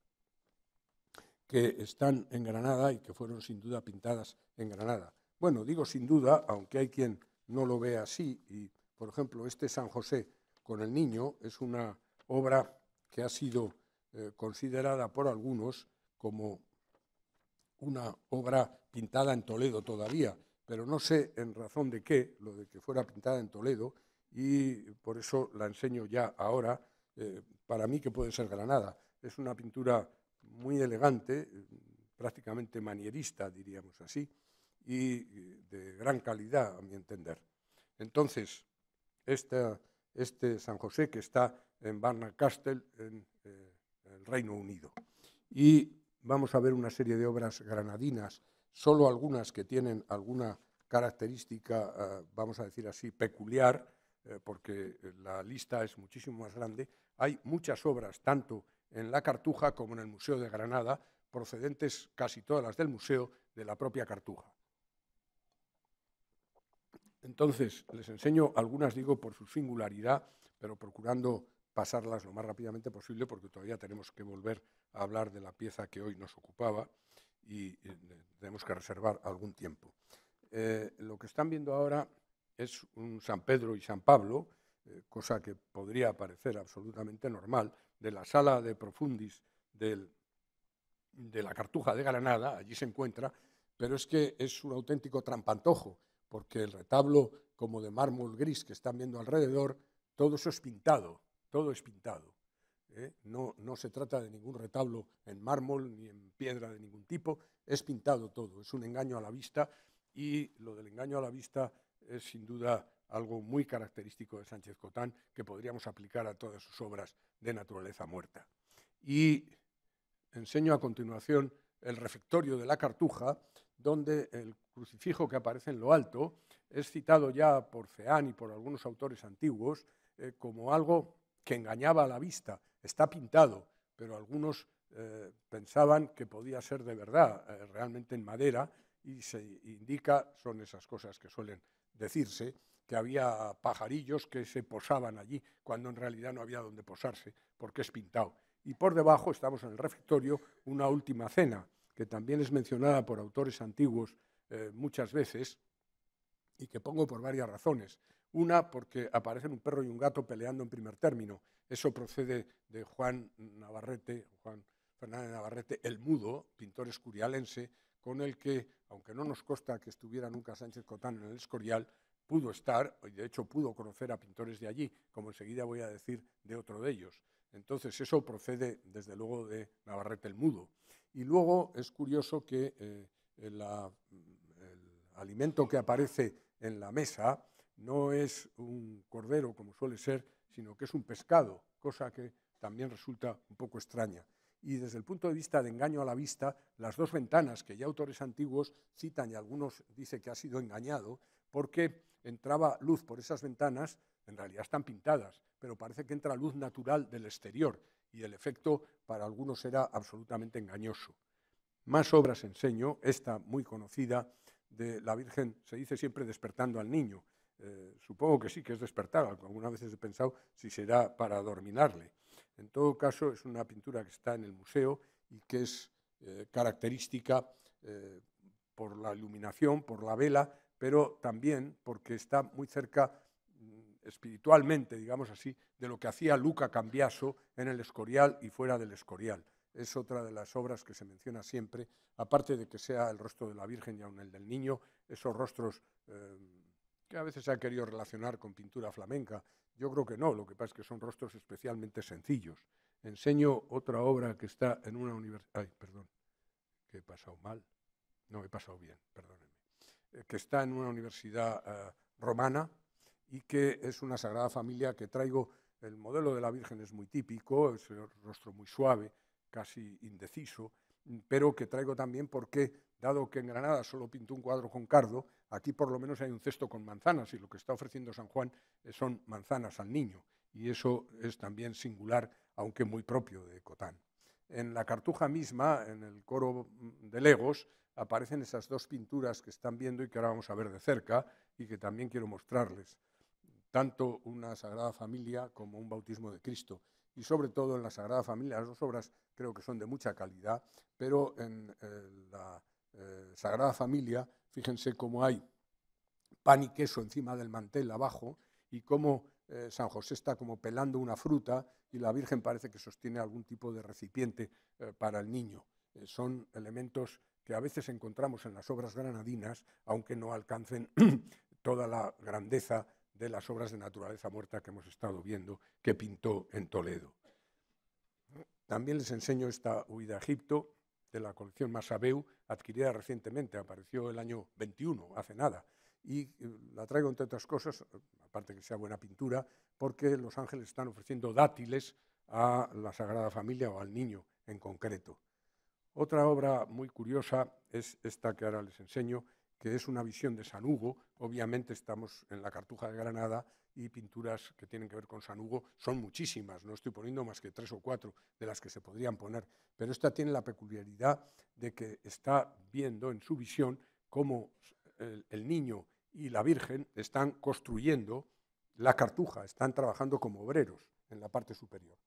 que están en Granada y que fueron sin duda pintadas en Granada. Bueno, digo sin duda, aunque hay quien no lo ve así. Y, por ejemplo, este San José con el niño es una obra que ha sido eh, considerada por algunos como una obra pintada en Toledo todavía, pero no sé en razón de qué, lo de que fuera pintada en Toledo, y por eso la enseño ya ahora, eh, para mí que puede ser Granada. Es una pintura muy elegante, eh, prácticamente manierista, diríamos así, y de gran calidad, a mi entender. Entonces, esta, este San José que está en Barnacastle, en, eh, en el Reino Unido. Y vamos a ver una serie de obras granadinas, solo algunas que tienen alguna característica, eh, vamos a decir así, peculiar, eh, porque la lista es muchísimo más grande. Hay muchas obras, tanto en la Cartuja como en el Museo de Granada, procedentes casi todas las del museo de la propia Cartuja. Entonces, les enseño algunas, digo, por su singularidad, pero procurando pasarlas lo más rápidamente posible porque todavía tenemos que volver a hablar de la pieza que hoy nos ocupaba y eh, tenemos que reservar algún tiempo. Eh, lo que están viendo ahora es un San Pedro y San Pablo, eh, cosa que podría parecer absolutamente normal, de la sala de profundis de la Cartuja de Granada, allí se encuentra, pero es que es un auténtico trampantojo porque el retablo como de mármol gris que están viendo alrededor, todo eso es pintado, todo es pintado. ¿eh? no se trata de ningún retablo en mármol ni en piedra de ningún tipo, es pintado todo, es un engaño a la vista y lo del engaño a la vista es sin duda algo muy característico de Sánchez Cotán que podríamos aplicar a todas sus obras de naturaleza muerta. Y enseño a continuación el refectorio de la Cartuja, donde el crucifijo que aparece en lo alto es citado ya por Ceán y por algunos autores antiguos eh, como algo que engañaba a la vista. Está pintado, pero algunos eh, pensaban que podía ser de verdad, eh, realmente en madera, y se indica, son esas cosas que suelen decirse, que había pajarillos que se posaban allí, cuando en realidad no había donde posarse, porque es pintado. Y por debajo, estamos en el refectorio, una última cena, que también es mencionada por autores antiguos eh, muchas veces y que pongo por varias razones. Una, porque aparecen un perro y un gato peleando en primer término. Eso procede de Juan Navarrete, Juan Fernández Navarrete, el mudo, pintor escurialense, con el que, aunque no nos consta que estuviera nunca Sánchez Cotán en el Escorial, pudo estar, y de hecho pudo conocer a pintores de allí, como enseguida voy a decir de otro de ellos. Entonces, eso procede, desde luego, de Navarrete el Mudo. Y luego es curioso que eh, el alimento que aparece en la mesa no es un cordero, como suele ser, sino que es un pescado, cosa que también resulta un poco extraña. Y desde el punto de vista de engaño a la vista, las dos ventanas que ya autores antiguos citan y algunos dicen que ha sido engañado, porque entraba luz por esas ventanas, en realidad están pintadas, pero parece que entra luz natural del exterior y el efecto para algunos era absolutamente engañoso. Más obras enseño, esta muy conocida de la Virgen, se dice siempre despertando al niño. Eh, supongo que sí, que es despertar, algunas veces he pensado si será para adorminarle. En todo caso, es una pintura que está en el museo y que es eh, característica eh, por la iluminación, por la vela, pero también porque está muy cerca espiritualmente, digamos así, de lo que hacía Luca Cambiaso en el Escorial y fuera del Escorial. Es otra de las obras que se menciona siempre, aparte de que sea el rostro de la Virgen y aún el del niño, esos rostros eh, que a veces se ha querido relacionar con pintura flamenca. Yo creo que no, lo que pasa es que son rostros especialmente sencillos. Enseño otra obra que está en una universidad. Ay, perdón, que he pasado mal. No, he pasado bien, perdónenme. Eh, que está en una universidad eh, romana, y que es una Sagrada Familia que traigo, el modelo de la Virgen es muy típico, es un rostro muy suave, casi indeciso, pero que traigo también porque, dado que en Granada solo pintó un cuadro con cardo, aquí por lo menos hay un cesto con manzanas y lo que está ofreciendo San Juan eh, son manzanas al niño. Y eso es también singular, aunque muy propio de Cotán. En la cartuja misma, en el coro de Legos, aparecen esas dos pinturas que están viendo y que ahora vamos a ver de cerca y que también quiero mostrarles tanto una Sagrada Familia como un bautismo de Cristo. Y sobre todo en la Sagrada Familia, las dos obras creo que son de mucha calidad, pero en eh, la eh, Sagrada Familia, fíjense cómo hay pan y queso encima del mantel abajo y cómo eh, San José está como pelando una fruta y la Virgen parece que sostiene algún tipo de recipiente para el niño. son elementos que a veces encontramos en las obras granadinas, aunque no alcancen toda la grandeza de las obras de naturaleza muerta que hemos estado viendo que pintó en Toledo. También les enseño esta huida a Egipto de la colección Masabeu, adquirida recientemente, apareció el año 21, hace nada, y eh, la traigo entre otras cosas, aparte que sea buena pintura, porque Los Ángeles están ofreciendo dátiles a la Sagrada Familia o al niño en concreto. Otra obra muy curiosa es esta que ahora les enseño, que es una visión de San Hugo. Obviamente estamos en la Cartuja de Granada y pinturas que tienen que ver con San Hugo son muchísimas, no estoy poniendo más que tres o cuatro de las que se podrían poner, pero esta tiene la peculiaridad de que está viendo en su visión cómo el, niño y la Virgen están construyendo la Cartuja, están trabajando como obreros en la parte superior.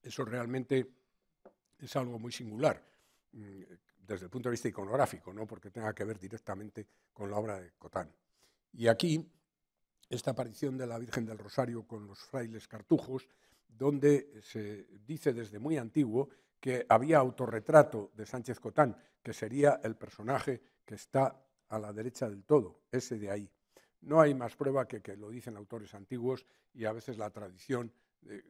Eso realmente es algo muy singular mm, desde el punto de vista iconográfico, no porque tenga que ver directamente con la obra de Cotán. Y aquí, esta aparición de la Virgen del Rosario con los frailes cartujos, donde se dice desde muy antiguo que había autorretrato de Sánchez Cotán, que sería el personaje que está a la derecha del todo, ese de ahí. No hay más prueba que que lo dicen autores antiguos y a veces la tradición, eh,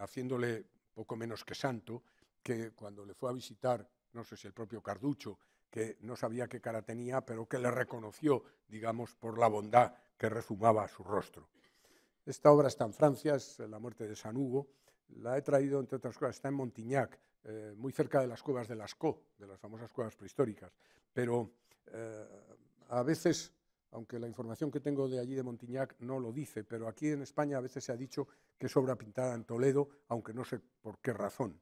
haciéndole poco menos que santo, que cuando le fue a visitar no sé si el propio Carducho, que no sabía qué cara tenía, pero que le reconoció, digamos, por la bondad que resumaba su rostro. Esta obra está en Francia, es La muerte de San Hugo. La he traído, entre otras cosas, está en Montignac, eh, muy cerca de las cuevas de Lascaux, de las famosas cuevas prehistóricas. Pero eh, a veces, aunque la información que tengo de allí de Montignac no lo dice, pero aquí en España a veces se ha dicho que es obra pintada en Toledo, aunque no sé por qué razón.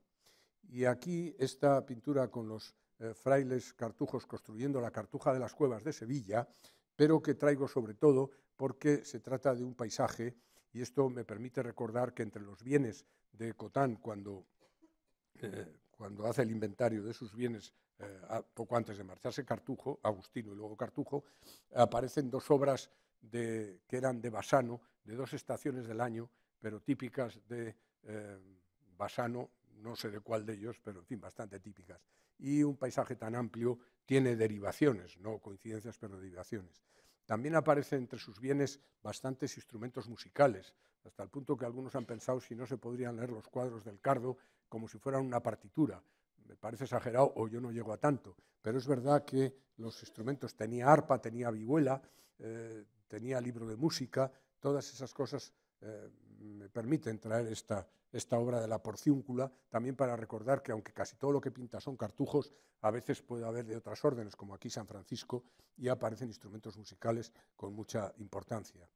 Y aquí esta pintura con los eh, frailes cartujos construyendo la cartuja de las cuevas de Sevilla, pero que traigo sobre todo porque se trata de un paisaje y esto me permite recordar que entre los bienes de Cotán cuando, eh, cuando hace el inventario de sus bienes eh, a, poco antes de marcharse Cartujo, Agustino y luego Cartujo, aparecen dos obras que eran de Basano, de dos estaciones del año, pero típicas de Basano no sé de cuál de ellos, pero en fin, bastante típicas. Y un paisaje tan amplio tiene derivaciones, no coincidencias, pero derivaciones. También aparecen entre sus bienes bastantes instrumentos musicales, hasta el punto que algunos han pensado si no se podrían leer los cuadros del Cardo como si fueran una partitura. Me parece exagerado o yo no llego a tanto, pero es verdad que los instrumentos tenía arpa, tenía vihuela, eh, tenía libro de música, todas esas cosas eh, me permiten traer esta, esta obra de la porciúncula, también para recordar que aunque casi todo lo que pinta son cartujos, a veces puede haber de otras órdenes, como aquí San Francisco, y aparecen instrumentos musicales con mucha importancia.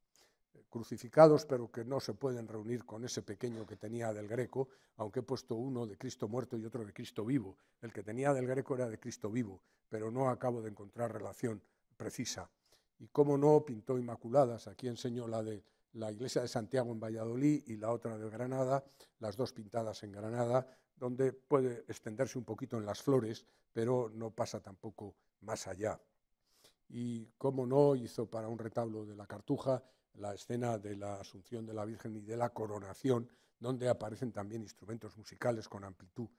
Eh, crucificados, pero que no se pueden reunir con ese pequeño que tenía del Greco, aunque he puesto uno de Cristo muerto y otro de Cristo vivo. El que tenía del Greco era de Cristo vivo, pero no acabo de encontrar relación precisa. Y cómo no pintó Inmaculadas, aquí enseño la de la iglesia de Santiago en Valladolid y la otra de Granada, las dos pintadas en Granada, donde puede extenderse un poquito en las flores, pero no pasa tampoco más allá. Y cómo no, hizo para un retablo de la Cartuja la escena de la Asunción de la Virgen y de la Coronación, donde aparecen también instrumentos musicales con amplitud.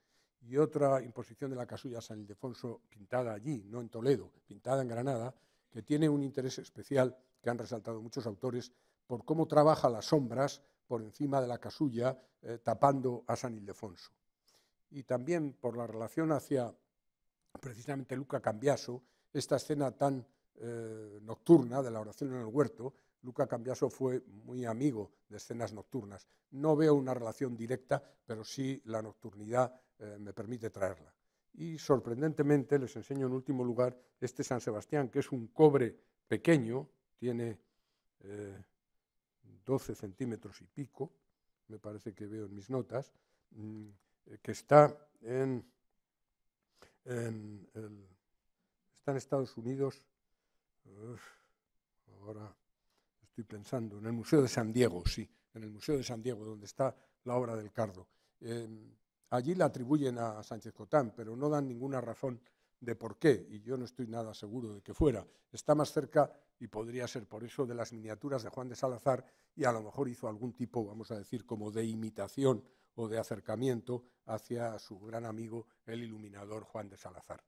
Y otra imposición de la casulla San Ildefonso, pintada allí, no en Toledo, pintada en Granada, que tiene un interés especial que han resaltado muchos autores, por cómo trabaja las sombras por encima de la casulla, eh, tapando a San Ildefonso. Y también por la relación hacia precisamente Luca Cambiaso, esta escena tan eh, nocturna de la oración en el huerto, Luca Cambiaso fue muy amigo de escenas nocturnas. No veo una relación directa, pero sí la nocturnidad eh, me permite traerla. Y sorprendentemente les enseño en último lugar este San Sebastián, que es un cobre pequeño, tiene 12 centímetros y pico, me parece que veo en mis notas, mm, eh, que está en, está en Estados Unidos, ahora estoy pensando, en el Museo de San Diego, sí, en el Museo de San Diego, donde está la obra del Cardo. Em, allí la atribuyen a Sánchez Cotán, pero no dan ninguna razón de por qué, y yo no estoy nada seguro de que fuera, está más cerca, y podría ser por eso, de las miniaturas de Juan de Salazar, y a lo mejor hizo algún tipo, vamos a decir, como de imitación o de acercamiento hacia su gran amigo, el iluminador Juan de Salazar.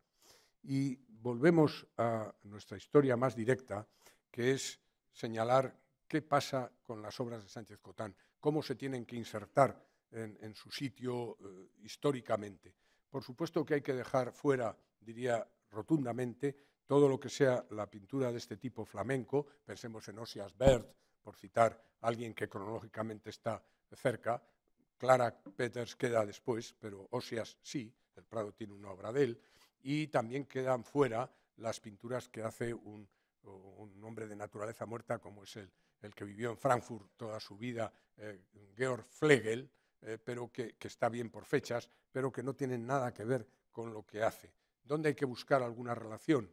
Y volvemos a nuestra historia más directa, que es señalar qué pasa con las obras de Sánchez Cotán, cómo se tienen que insertar en, su sitio eh, históricamente. Por supuesto que hay que dejar fuera diría rotundamente, todo lo que sea la pintura de este tipo flamenco, pensemos en Osias Bert, por citar a alguien que cronológicamente está cerca, Clara Peters queda después, pero Osias sí, el Prado tiene una obra de él, y también quedan fuera las pinturas que hace un, hombre de naturaleza muerta como es el, el que vivió en Frankfurt toda su vida, eh, Georg Flegel, eh, pero que, está bien por fechas, pero que no tienen nada que ver con lo que hace donde hay que buscar alguna relación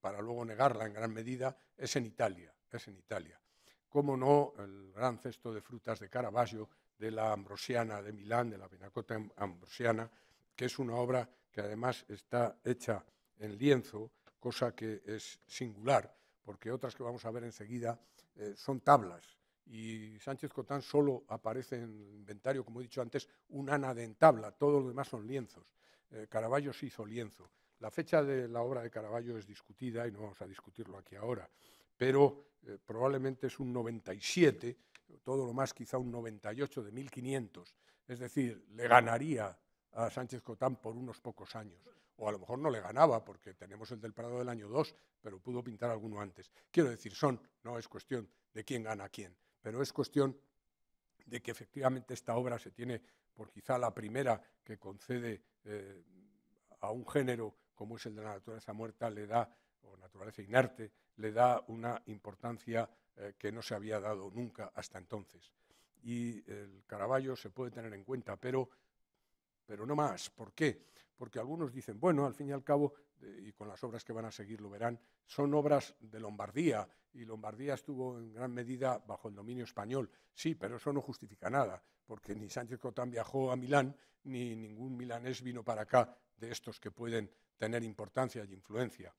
para luego negarla en gran medida, es en Italia. Es en Italia. Cómo no, el gran cesto de frutas de Caravaggio, de la Ambrosiana de Milán, de la Pinacota Ambrosiana, que es una obra que además está hecha en lienzo, cosa que es singular, porque otras que vamos a ver enseguida eh, son tablas. Y Sánchez Cotán solo aparece en el inventario, como he dicho antes, un ana de tabla. todo lo demás son lienzos. Eh, Caravaggio se hizo lienzo. La fecha de la obra de Caravaggio es discutida y no vamos a discutirlo aquí ahora, pero eh, probablemente es un 97, todo lo más quizá un 98 de 1500. Es decir, le ganaría a Sánchez Cotán por unos pocos años. O a lo mejor no le ganaba, porque tenemos el del Prado del año 2, pero pudo pintar alguno antes. Quiero decir, son, no es cuestión de quién gana a quién, pero es cuestión de que efectivamente esta obra se tiene por quizá la primera que concede eh, a un género como es el de la naturaleza muerta, le da, o naturaleza inerte, le da una importancia eh, que no se había dado nunca hasta entonces. Y el caraballo se puede tener en cuenta, pero, pero no más. ¿Por qué? Porque algunos dicen, bueno, al fin y al cabo, y con las obras que van a seguir lo verán, son obras de Lombardía, y Lombardía estuvo en gran medida bajo el dominio español. Sí, pero eso no justifica nada, porque ni Sánchez Cotán viajó a Milán, ni ningún milanés vino para acá de estos que pueden tener importancia y influencia.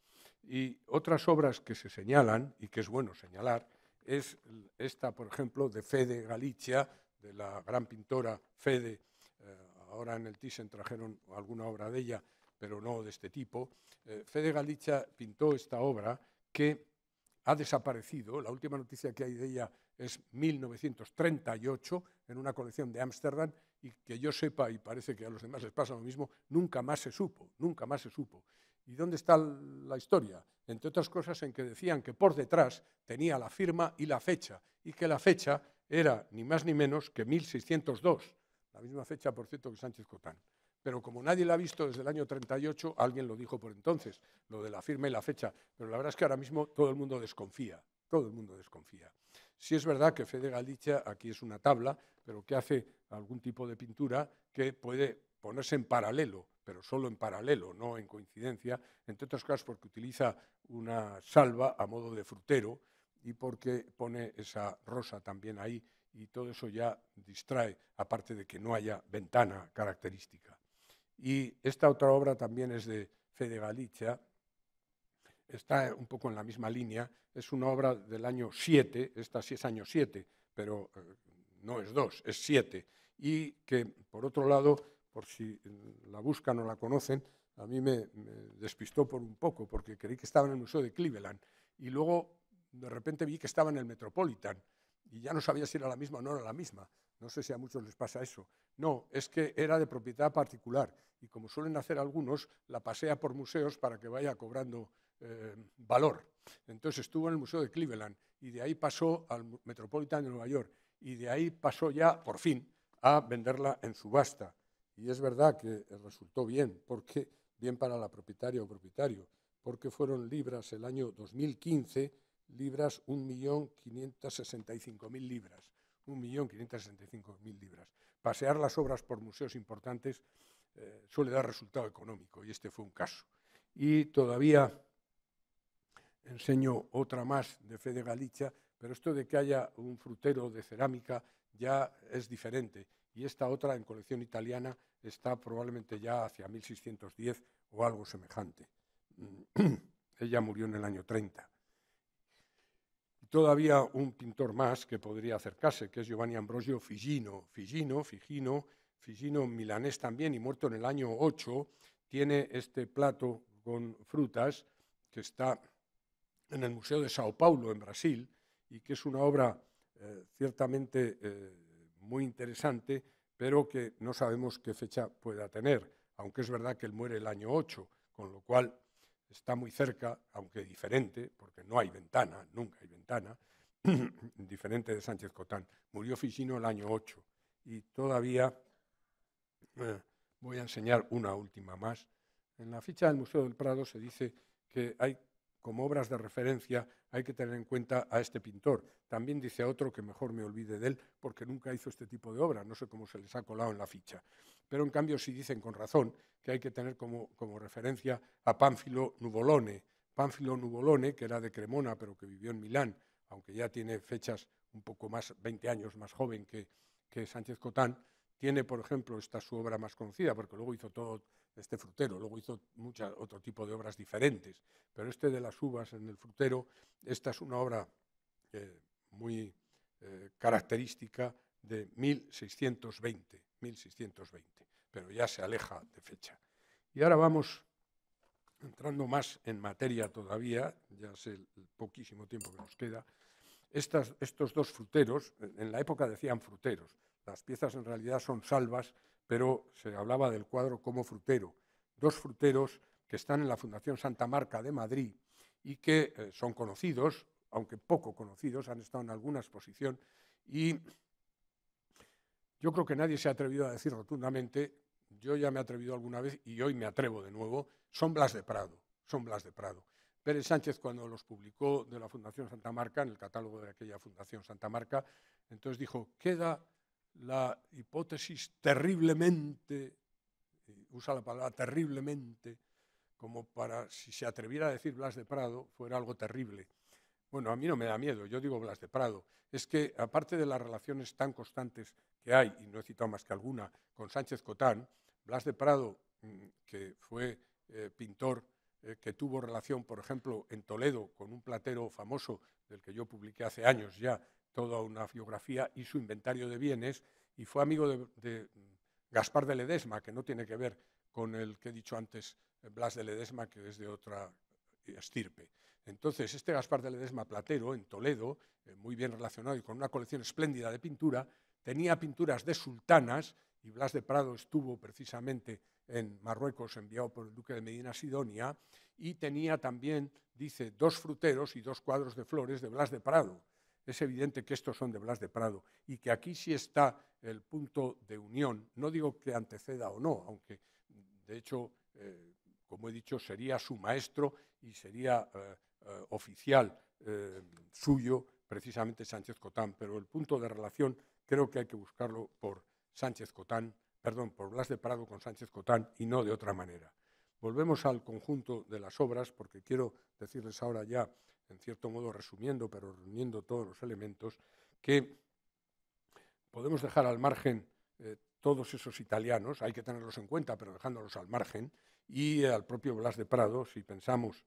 Y otras obras que se señalan, y que es bueno señalar, es esta, por ejemplo, de Fede Galicia, de la gran pintora Fede. Eh, ahora en el Thyssen trajeron alguna obra de ella, pero no de este tipo. Eh, Fede Galicia pintó esta obra que ha desaparecido. La última noticia que hay de ella es 1938 en una colección de Ámsterdam y que yo sepa, y parece que a los demás les pasa lo mismo, nunca más se supo, nunca más se supo. ¿Y dónde está la historia? Entre otras cosas en que decían que por detrás tenía la firma y la fecha, y que la fecha era ni más ni menos que 1602, la misma fecha, por cierto, que Sánchez Cotán. Pero como nadie la ha visto desde el año 38, alguien lo dijo por entonces, lo de la firma y la fecha, pero la verdad es que ahora mismo todo el mundo desconfía todo el mundo desconfía. Si es verdad que Fede Galicia aquí es una tabla, pero que hace algún tipo de pintura que puede ponerse en paralelo, pero solo en paralelo, no en coincidencia, entre otras casos porque utiliza una salva a modo de frutero y porque pone esa rosa también ahí y todo eso ya distrae, aparte de que no haya ventana característica. Y esta otra obra también es de Fede Galicia, está un poco en la misma línea, es una obra del año 7, esta sí es año 7, pero eh, no es 2, es 7, y que, por otro lado, por si la buscan o la conocen, a mí me, despistó por un poco, porque creí que estaba en el Museo de Cleveland, y luego de repente vi que estaba en el Metropolitan, y ya no sabía si era la misma o no era la misma. No sé si a muchos les pasa eso. No, es que era de propiedad particular, y como suelen hacer algunos, la pasea por museos para que vaya cobrando Em, valor. Entonces estuvo en el Museo de Cleveland y de ahí pasó al Metropolitan de Nueva York y de ahí pasó ya, por fin, a venderla en subasta. Y es verdad que resultó bien, porque bien para la propietaria o propietario, porque fueron libras el año 2015, libras 1.565.000 libras. 1.565.000 libras. Pasear las obras por museos importantes eh, suele dar resultado económico, y este fue un caso. Y todavía enseño otra más de Fede Galicia, pero esto de que haya un frutero de cerámica ya es diferente. Y esta otra en colección italiana está probablemente ya hacia 1610 o algo semejante. Ella murió en el año 30. todavía un pintor más que podría acercarse, que es Giovanni Ambrosio Figino. Figino, Figino, Figino milanés también y muerto en el año 8, tiene este plato con frutas que está en el Museo de Sao Paulo, en Brasil, y que es una obra eh, ciertamente eh, muy interesante, pero que no sabemos qué fecha pueda tener, aunque es verdad que él muere el año 8, con lo cual está muy cerca, aunque diferente, porque no hay ventana, nunca hay ventana, diferente de Sánchez Cotán. Murió Ficino el año 8 y todavía eh, voy a enseñar una última más. En la ficha del Museo del Prado se dice que hay como obras de referencia hay que tener en cuenta a este pintor. También dice otro que mejor me olvide de él porque nunca hizo este tipo de obra, no sé cómo se les ha colado en la ficha. Pero en cambio sí dicen con razón que hay que tener como, referencia a Pánfilo Nuvolone. Pánfilo Nuvolone, que era de Cremona pero que vivió en Milán, aunque ya tiene fechas un poco más, 20 años más joven que, que Sánchez Cotán, tiene, por ejemplo, esta su obra más conocida, porque luego hizo todo, este frutero. Luego hizo otro tipo de obras diferentes, pero este de las uvas en el frutero, esta es una obra eh, muy eh, característica de 1620, 1620, pero ya se aleja de fecha. Y ahora vamos entrando más en materia todavía, ya sé el, poquísimo tiempo que nos queda, estas, estos dos fruteros, en la época decían fruteros, las piezas en realidad son salvas pero se hablaba del cuadro como frutero. Dos fruteros que están en la Fundación Santa Marca de Madrid y que eh, son conocidos, aunque poco conocidos, han estado en alguna exposición y yo creo que nadie se ha atrevido a decir rotundamente, yo ya me he atrevido alguna vez y hoy me atrevo de nuevo, son Blas de Prado, son Blas de Prado. Pérez Sánchez cuando los publicó de la Fundación Santa Marca, en el catálogo de aquella Fundación Santa Marca, entonces dijo, queda la hipótesis terriblemente, usa la palabra terriblemente, como para, si se atreviera a decir Blas de Prado, fuera algo terrible. Bueno, a mí no me da miedo, yo digo Blas de Prado. Es que, aparte de las relaciones tan constantes que hay, y no he citado más que alguna, con Sánchez Cotán, Blas de Prado, mm, que fue eh, pintor, eh, que tuvo relación, por ejemplo, en Toledo con un platero famoso del que yo publiqué hace años ya, toda una biografía y su inventario de bienes, y fue amigo de, Gaspar de Ledesma, que no tiene que ver con el que he dicho antes, eh, Blas de Ledesma, que es de otra eh, estirpe. Entonces, este Gaspar de Ledesma Platero, en Toledo, eh, muy bien relacionado y con una colección espléndida de pintura, tenía pinturas de sultanas, y Blas de Prado estuvo precisamente en Marruecos, enviado por el duque de Medina Sidonia, y tenía también, dice, dos fruteros y dos cuadros de flores de Blas de Prado es evidente que estos son de Blas de Prado y que aquí sí está el punto de unión. No digo que anteceda o no, aunque de hecho, eh, como he dicho, sería su maestro y sería eh, eh, oficial suyo precisamente Sánchez Cotán, pero el punto de relación creo que hay que buscarlo por Sánchez Cotán, perdón, por Blas de Prado con Sánchez Cotán y no de otra manera. Volvemos al conjunto de las obras, porque quiero decirles ahora ya en cierto modo resumiendo, pero reuniendo todos los elementos, que podemos dejar al margen eh, todos esos italianos, hay que tenerlos en cuenta, pero dejándolos al margen, y al propio Blas de Prado, si pensamos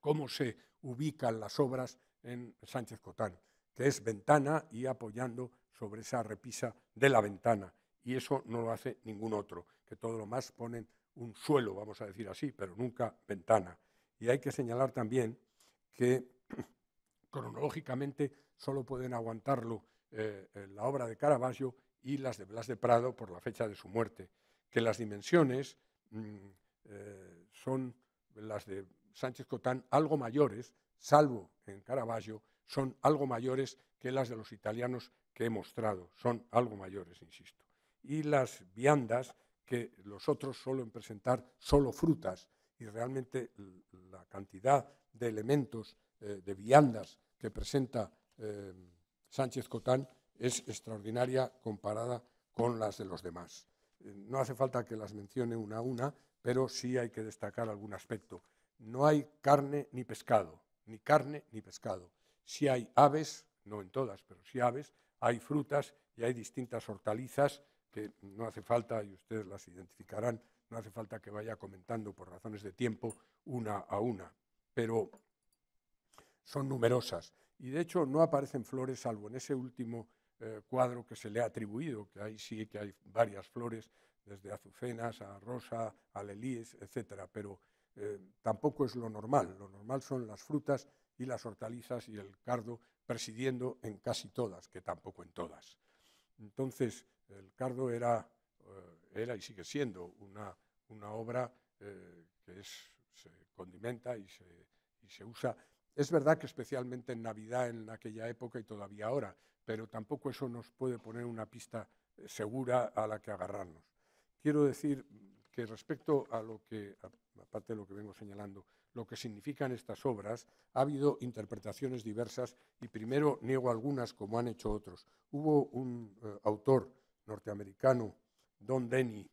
cómo se ubican las obras en Sánchez Cotán, que es ventana y apoyando sobre esa repisa de la ventana. Y eso no lo hace ningún otro, que todo lo más ponen un suelo, vamos a decir así, pero nunca ventana. Y hay que señalar también que cronológicamente solo pueden aguantarlo eh, eh, la obra de Caravaggio y las de Blas de Prado por la fecha de su muerte, que las dimensiones mm, eh, son las de Sánchez Cotán algo mayores, salvo en Caravaggio, son algo mayores que las de los italianos que he mostrado, son algo mayores, insisto. Y las viandas, que los otros suelen presentar solo frutas, y realmente la cantidad de elementos, eh, de viandas que presenta eh, Sánchez Cotán es extraordinaria comparada con las de los demás. Eh, no hace falta que las mencione una a una, pero sí hay que destacar algún aspecto. No hay carne ni pescado, ni carne ni pescado. Si hay aves, no en todas, pero sí aves, hay frutas y hay distintas hortalizas que no hace falta, y ustedes las identificarán, no hace falta que vaya comentando por razones de tiempo una a una pero son numerosas. Y de hecho no aparecen flores salvo en ese último eh, cuadro que se le ha atribuido, que ahí sí que hay varias flores, desde azucenas a rosa, a lelíes, etc. Pero eh, tampoco es lo normal. Lo normal son las frutas y las hortalizas y el cardo presidiendo en casi todas, que tampoco en todas. Entonces, el cardo era, eh, era y sigue siendo una, una obra que es, se condimenta y se se usa. Es verdad que especialmente en Navidad, en aquella época y todavía ahora, pero tampoco eso nos puede poner una pista eh, segura a la que agarrarnos. Quiero decir que respecto a lo que, aparte de lo que vengo señalando, lo que significan estas obras, ha habido interpretaciones diversas y primero niego algunas como han hecho otros. Hubo un eh, autor norteamericano, Don Denny,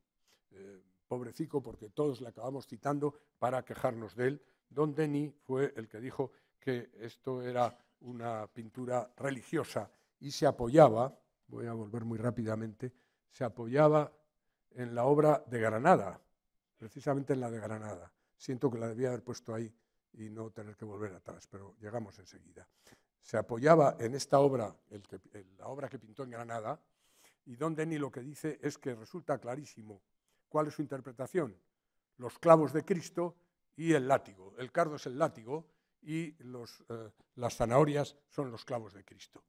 eh, pobrecico porque todos le acabamos citando para quejarnos de él, Don Denis fue el que dijo que esto era una pintura religiosa y se apoyaba, voy a volver muy rápidamente, se apoyaba en la obra de Granada, precisamente en la de Granada. Siento que la debía haber puesto ahí y no tener que volver atrás, pero llegamos enseguida. Se apoyaba en esta obra, la obra que pintó en Granada, y Don Denis lo que dice es que resulta clarísimo cuál es su interpretación. Los clavos de Cristo y el látigo. El cardo es el látigo y los, eh, las zanahorias son los clavos de Cristo.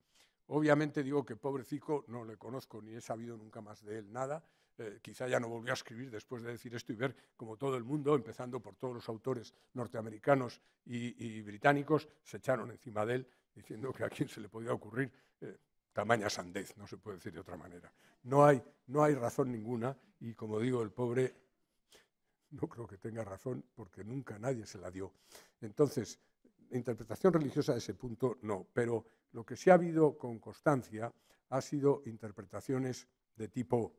Obviamente digo que pobrecico no le conozco ni he sabido nunca más de él nada. Eh, quizá ya no volvió a escribir después de decir esto y ver como todo el mundo, empezando por todos los autores norteamericanos y, británicos, se echaron encima de él diciendo que a quién se le podía ocurrir eh, tamaña sandez, no se puede decir de otra manera. No hay, no hay razón ninguna y como digo, el pobre no creo que tenga razón porque nunca nadie se la dio. Entonces, interpretación religiosa de ese punto no, pero lo que sí ha habido con constancia ha sido interpretaciones de tipo,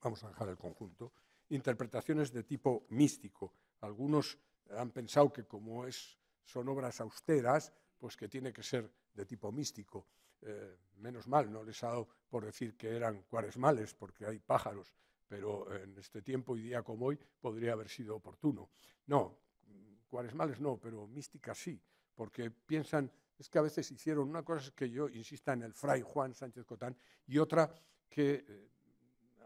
vamos a dejar el conjunto, interpretaciones de tipo místico. Algunos han pensado que como es, son obras austeras, pues que tiene que ser de tipo místico. Eh, menos mal, no les ha dado por decir que eran cuaresmales, porque hay pájaros pero en este tiempo y día como hoy podría haber sido oportuno. No, cuaresmales no, pero mística sí, porque piensan, es que a veces hicieron una cosa que yo insista en el fray Juan Sánchez Cotán y otra que eh,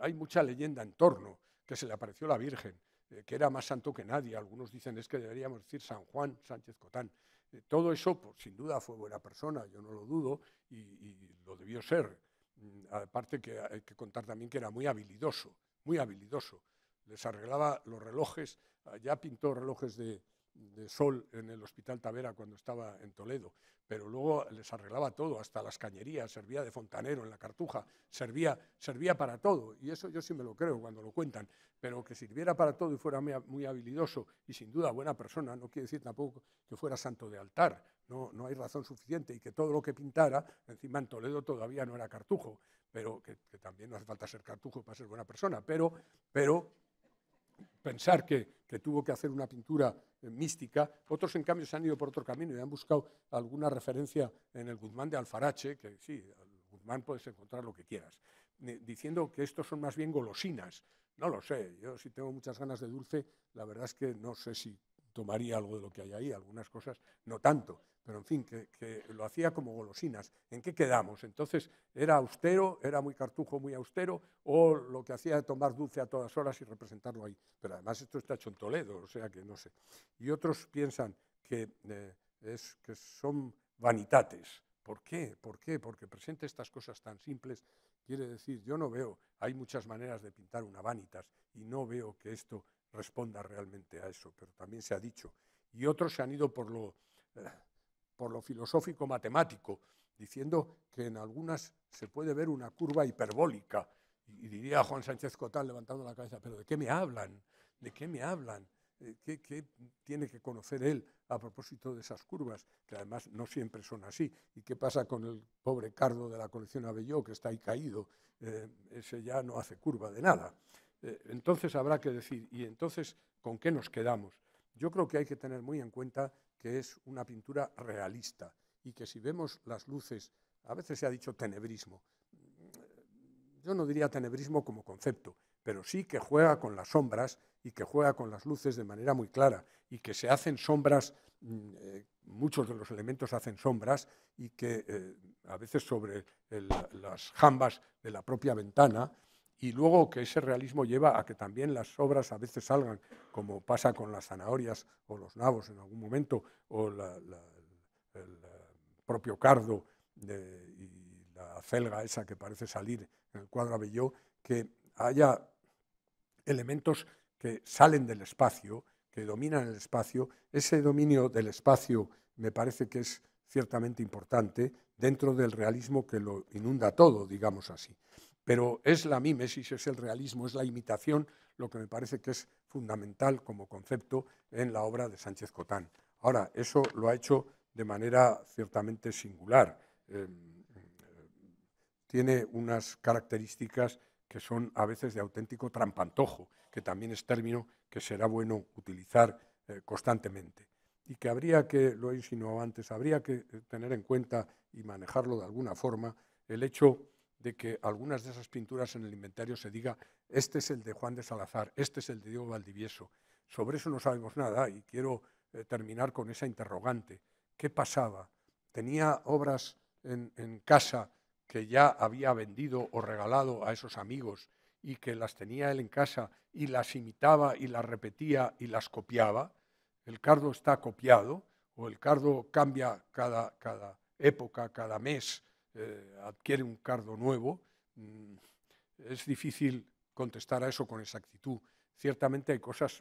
hay mucha leyenda en torno, que se le apareció la Virgen, eh, que era más santo que nadie, algunos dicen es que deberíamos decir San Juan Sánchez Cotán. Eh, todo eso, pues, sin duda, fue buena persona, yo no lo dudo, y lo debió ser. Mm, aparte que hay que contar también que era muy habilidoso muy habilidoso. Les arreglaba los relojes, ah, ya pintó relojes de, de sol en el Hospital Tavera cuando estaba en Toledo, pero luego les arreglaba todo, hasta las cañerías, servía de fontanero en la cartuja, servía, servía para todo, y eso yo sí me lo creo cuando lo cuentan, pero que sirviera para todo y fuera muy habilidoso y sin duda buena persona, no quiere decir tampoco que fuera santo de altar, no, no hay razón suficiente y que todo lo que pintara, encima en Toledo todavía no era cartujo, pero que, también no hace falta ser cartujo para ser buena persona, pero, pero pensar que, tuvo que hacer una pintura eh, mística. Otros, en cambio, se han ido por otro camino y han buscado alguna referencia en el Guzmán de Alfarache, que sí, el Guzmán puedes encontrar lo que quieras, eh, diciendo que estos son más bien golosinas. No lo sé, yo si tengo muchas ganas de dulce, la verdad es que no sé si tomaría algo de lo que hay ahí, algunas cosas no tanto, pero en fin, que, lo hacía como golosinas. ¿En qué quedamos? Entonces, ¿era austero, era muy cartujo, muy austero, o lo que hacía era tomar dulce a todas horas y representarlo ahí? Pero además esto está hecho en Toledo, o sea que no sé. Y otros piensan que, eh, es, que son vanitates. ¿Por qué? ¿Por qué? Porque presente estas cosas tan simples quiere decir, yo no veo, hay muchas maneras de pintar una vanitas y no veo que esto responda realmente a eso, pero también se ha dicho. Y otros se han ido por lo, por lo filosófico matemático, diciendo que en algunas se puede ver una curva hiperbólica. Y diría Juan Sánchez Cotal levantando la cabeza, pero ¿de qué me hablan? ¿De qué me hablan? Eh, ¿Qué, tiene que conocer él a propósito de esas curvas? Que además no siempre son así. ¿Y qué pasa con el pobre Cardo de la colección Avelló que está ahí caído? Eh, ese ya no hace curva de nada. Eh, entonces habrá que decir, ¿y entonces con qué nos quedamos? Yo creo que hay que tener muy en cuenta que es una pintura realista y que si vemos las luces, a veces se ha dicho tenebrismo, mm, yo no diría tenebrismo como concepto, pero sí que juega con las sombras y que juega con las luces de manera muy clara y que se hacen sombras, mm, eh, muchos de los elementos hacen sombras y que eh, a veces sobre las jambas de la propia ventana y luego que ese realismo lleva a que también las obras a veces salgan, como pasa con las zanahorias o los nabos en algún momento, o el eh, propio cardo de, y la celga esa que parece salir en el cuadro abelló, que haya elementos que salen del espacio, que dominan el espacio. Ese dominio del espacio me parece que es ciertamente importante dentro del realismo que lo inunda todo, digamos así. Pero es la mímesis, es el realismo, es la imitación, lo que me parece que es fundamental como concepto en la obra de Sánchez Cotán. Ahora, eso lo ha hecho de manera ciertamente singular. Em, tiene unas características que son a veces de auténtico trampantojo, que también es término que será bueno utilizar eh, constantemente y que habría que, lo he insinuado antes, habría que eh, tener en cuenta y manejarlo de alguna forma el hecho de que algunas de esas pinturas en el inventario se diga, este es el de Juan de Salazar, este es el de Diego Valdivieso. Sobre eso no sabemos nada y quiero eh, terminar con esa interrogante. ¿Qué pasaba? ¿Tenía obras en, casa que ya había vendido o regalado a esos amigos y que las tenía él en casa y las imitaba y las repetía y las copiaba? El cardo está copiado o el cardo cambia cada, cada época, cada mes, eh, adquiere un cardo nuevo, mm, es difícil contestar a eso con exactitud. Ciertamente hay cosas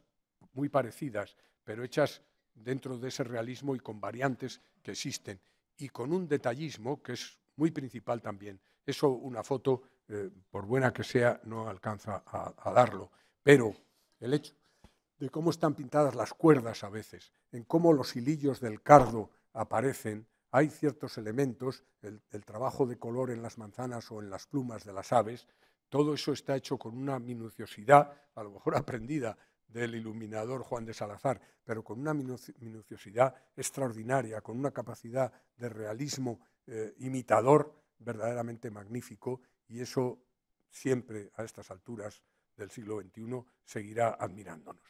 muy parecidas, pero hechas dentro de ese realismo y con variantes que existen, y con un detallismo que es muy principal también. Eso una foto, eh, por buena que sea, no alcanza a, a darlo, pero el hecho de cómo están pintadas las cuerdas a veces, en cómo los hilillos del cardo aparecen, hay ciertos elementos, el, trabajo de color en las manzanas o en las plumas de las aves, todo eso está hecho con una minuciosidad, a lo mejor aprendida del iluminador Juan de Salazar, pero con una minuciosidad extraordinaria, con una capacidad de realismo eh, imitador verdaderamente magnífico, y eso siempre a estas alturas del siglo XXI seguirá admirándonos.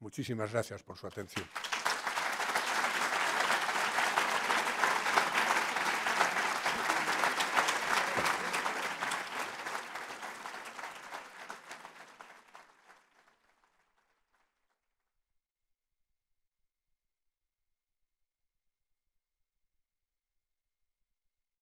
Muchísimas gracias por su atención.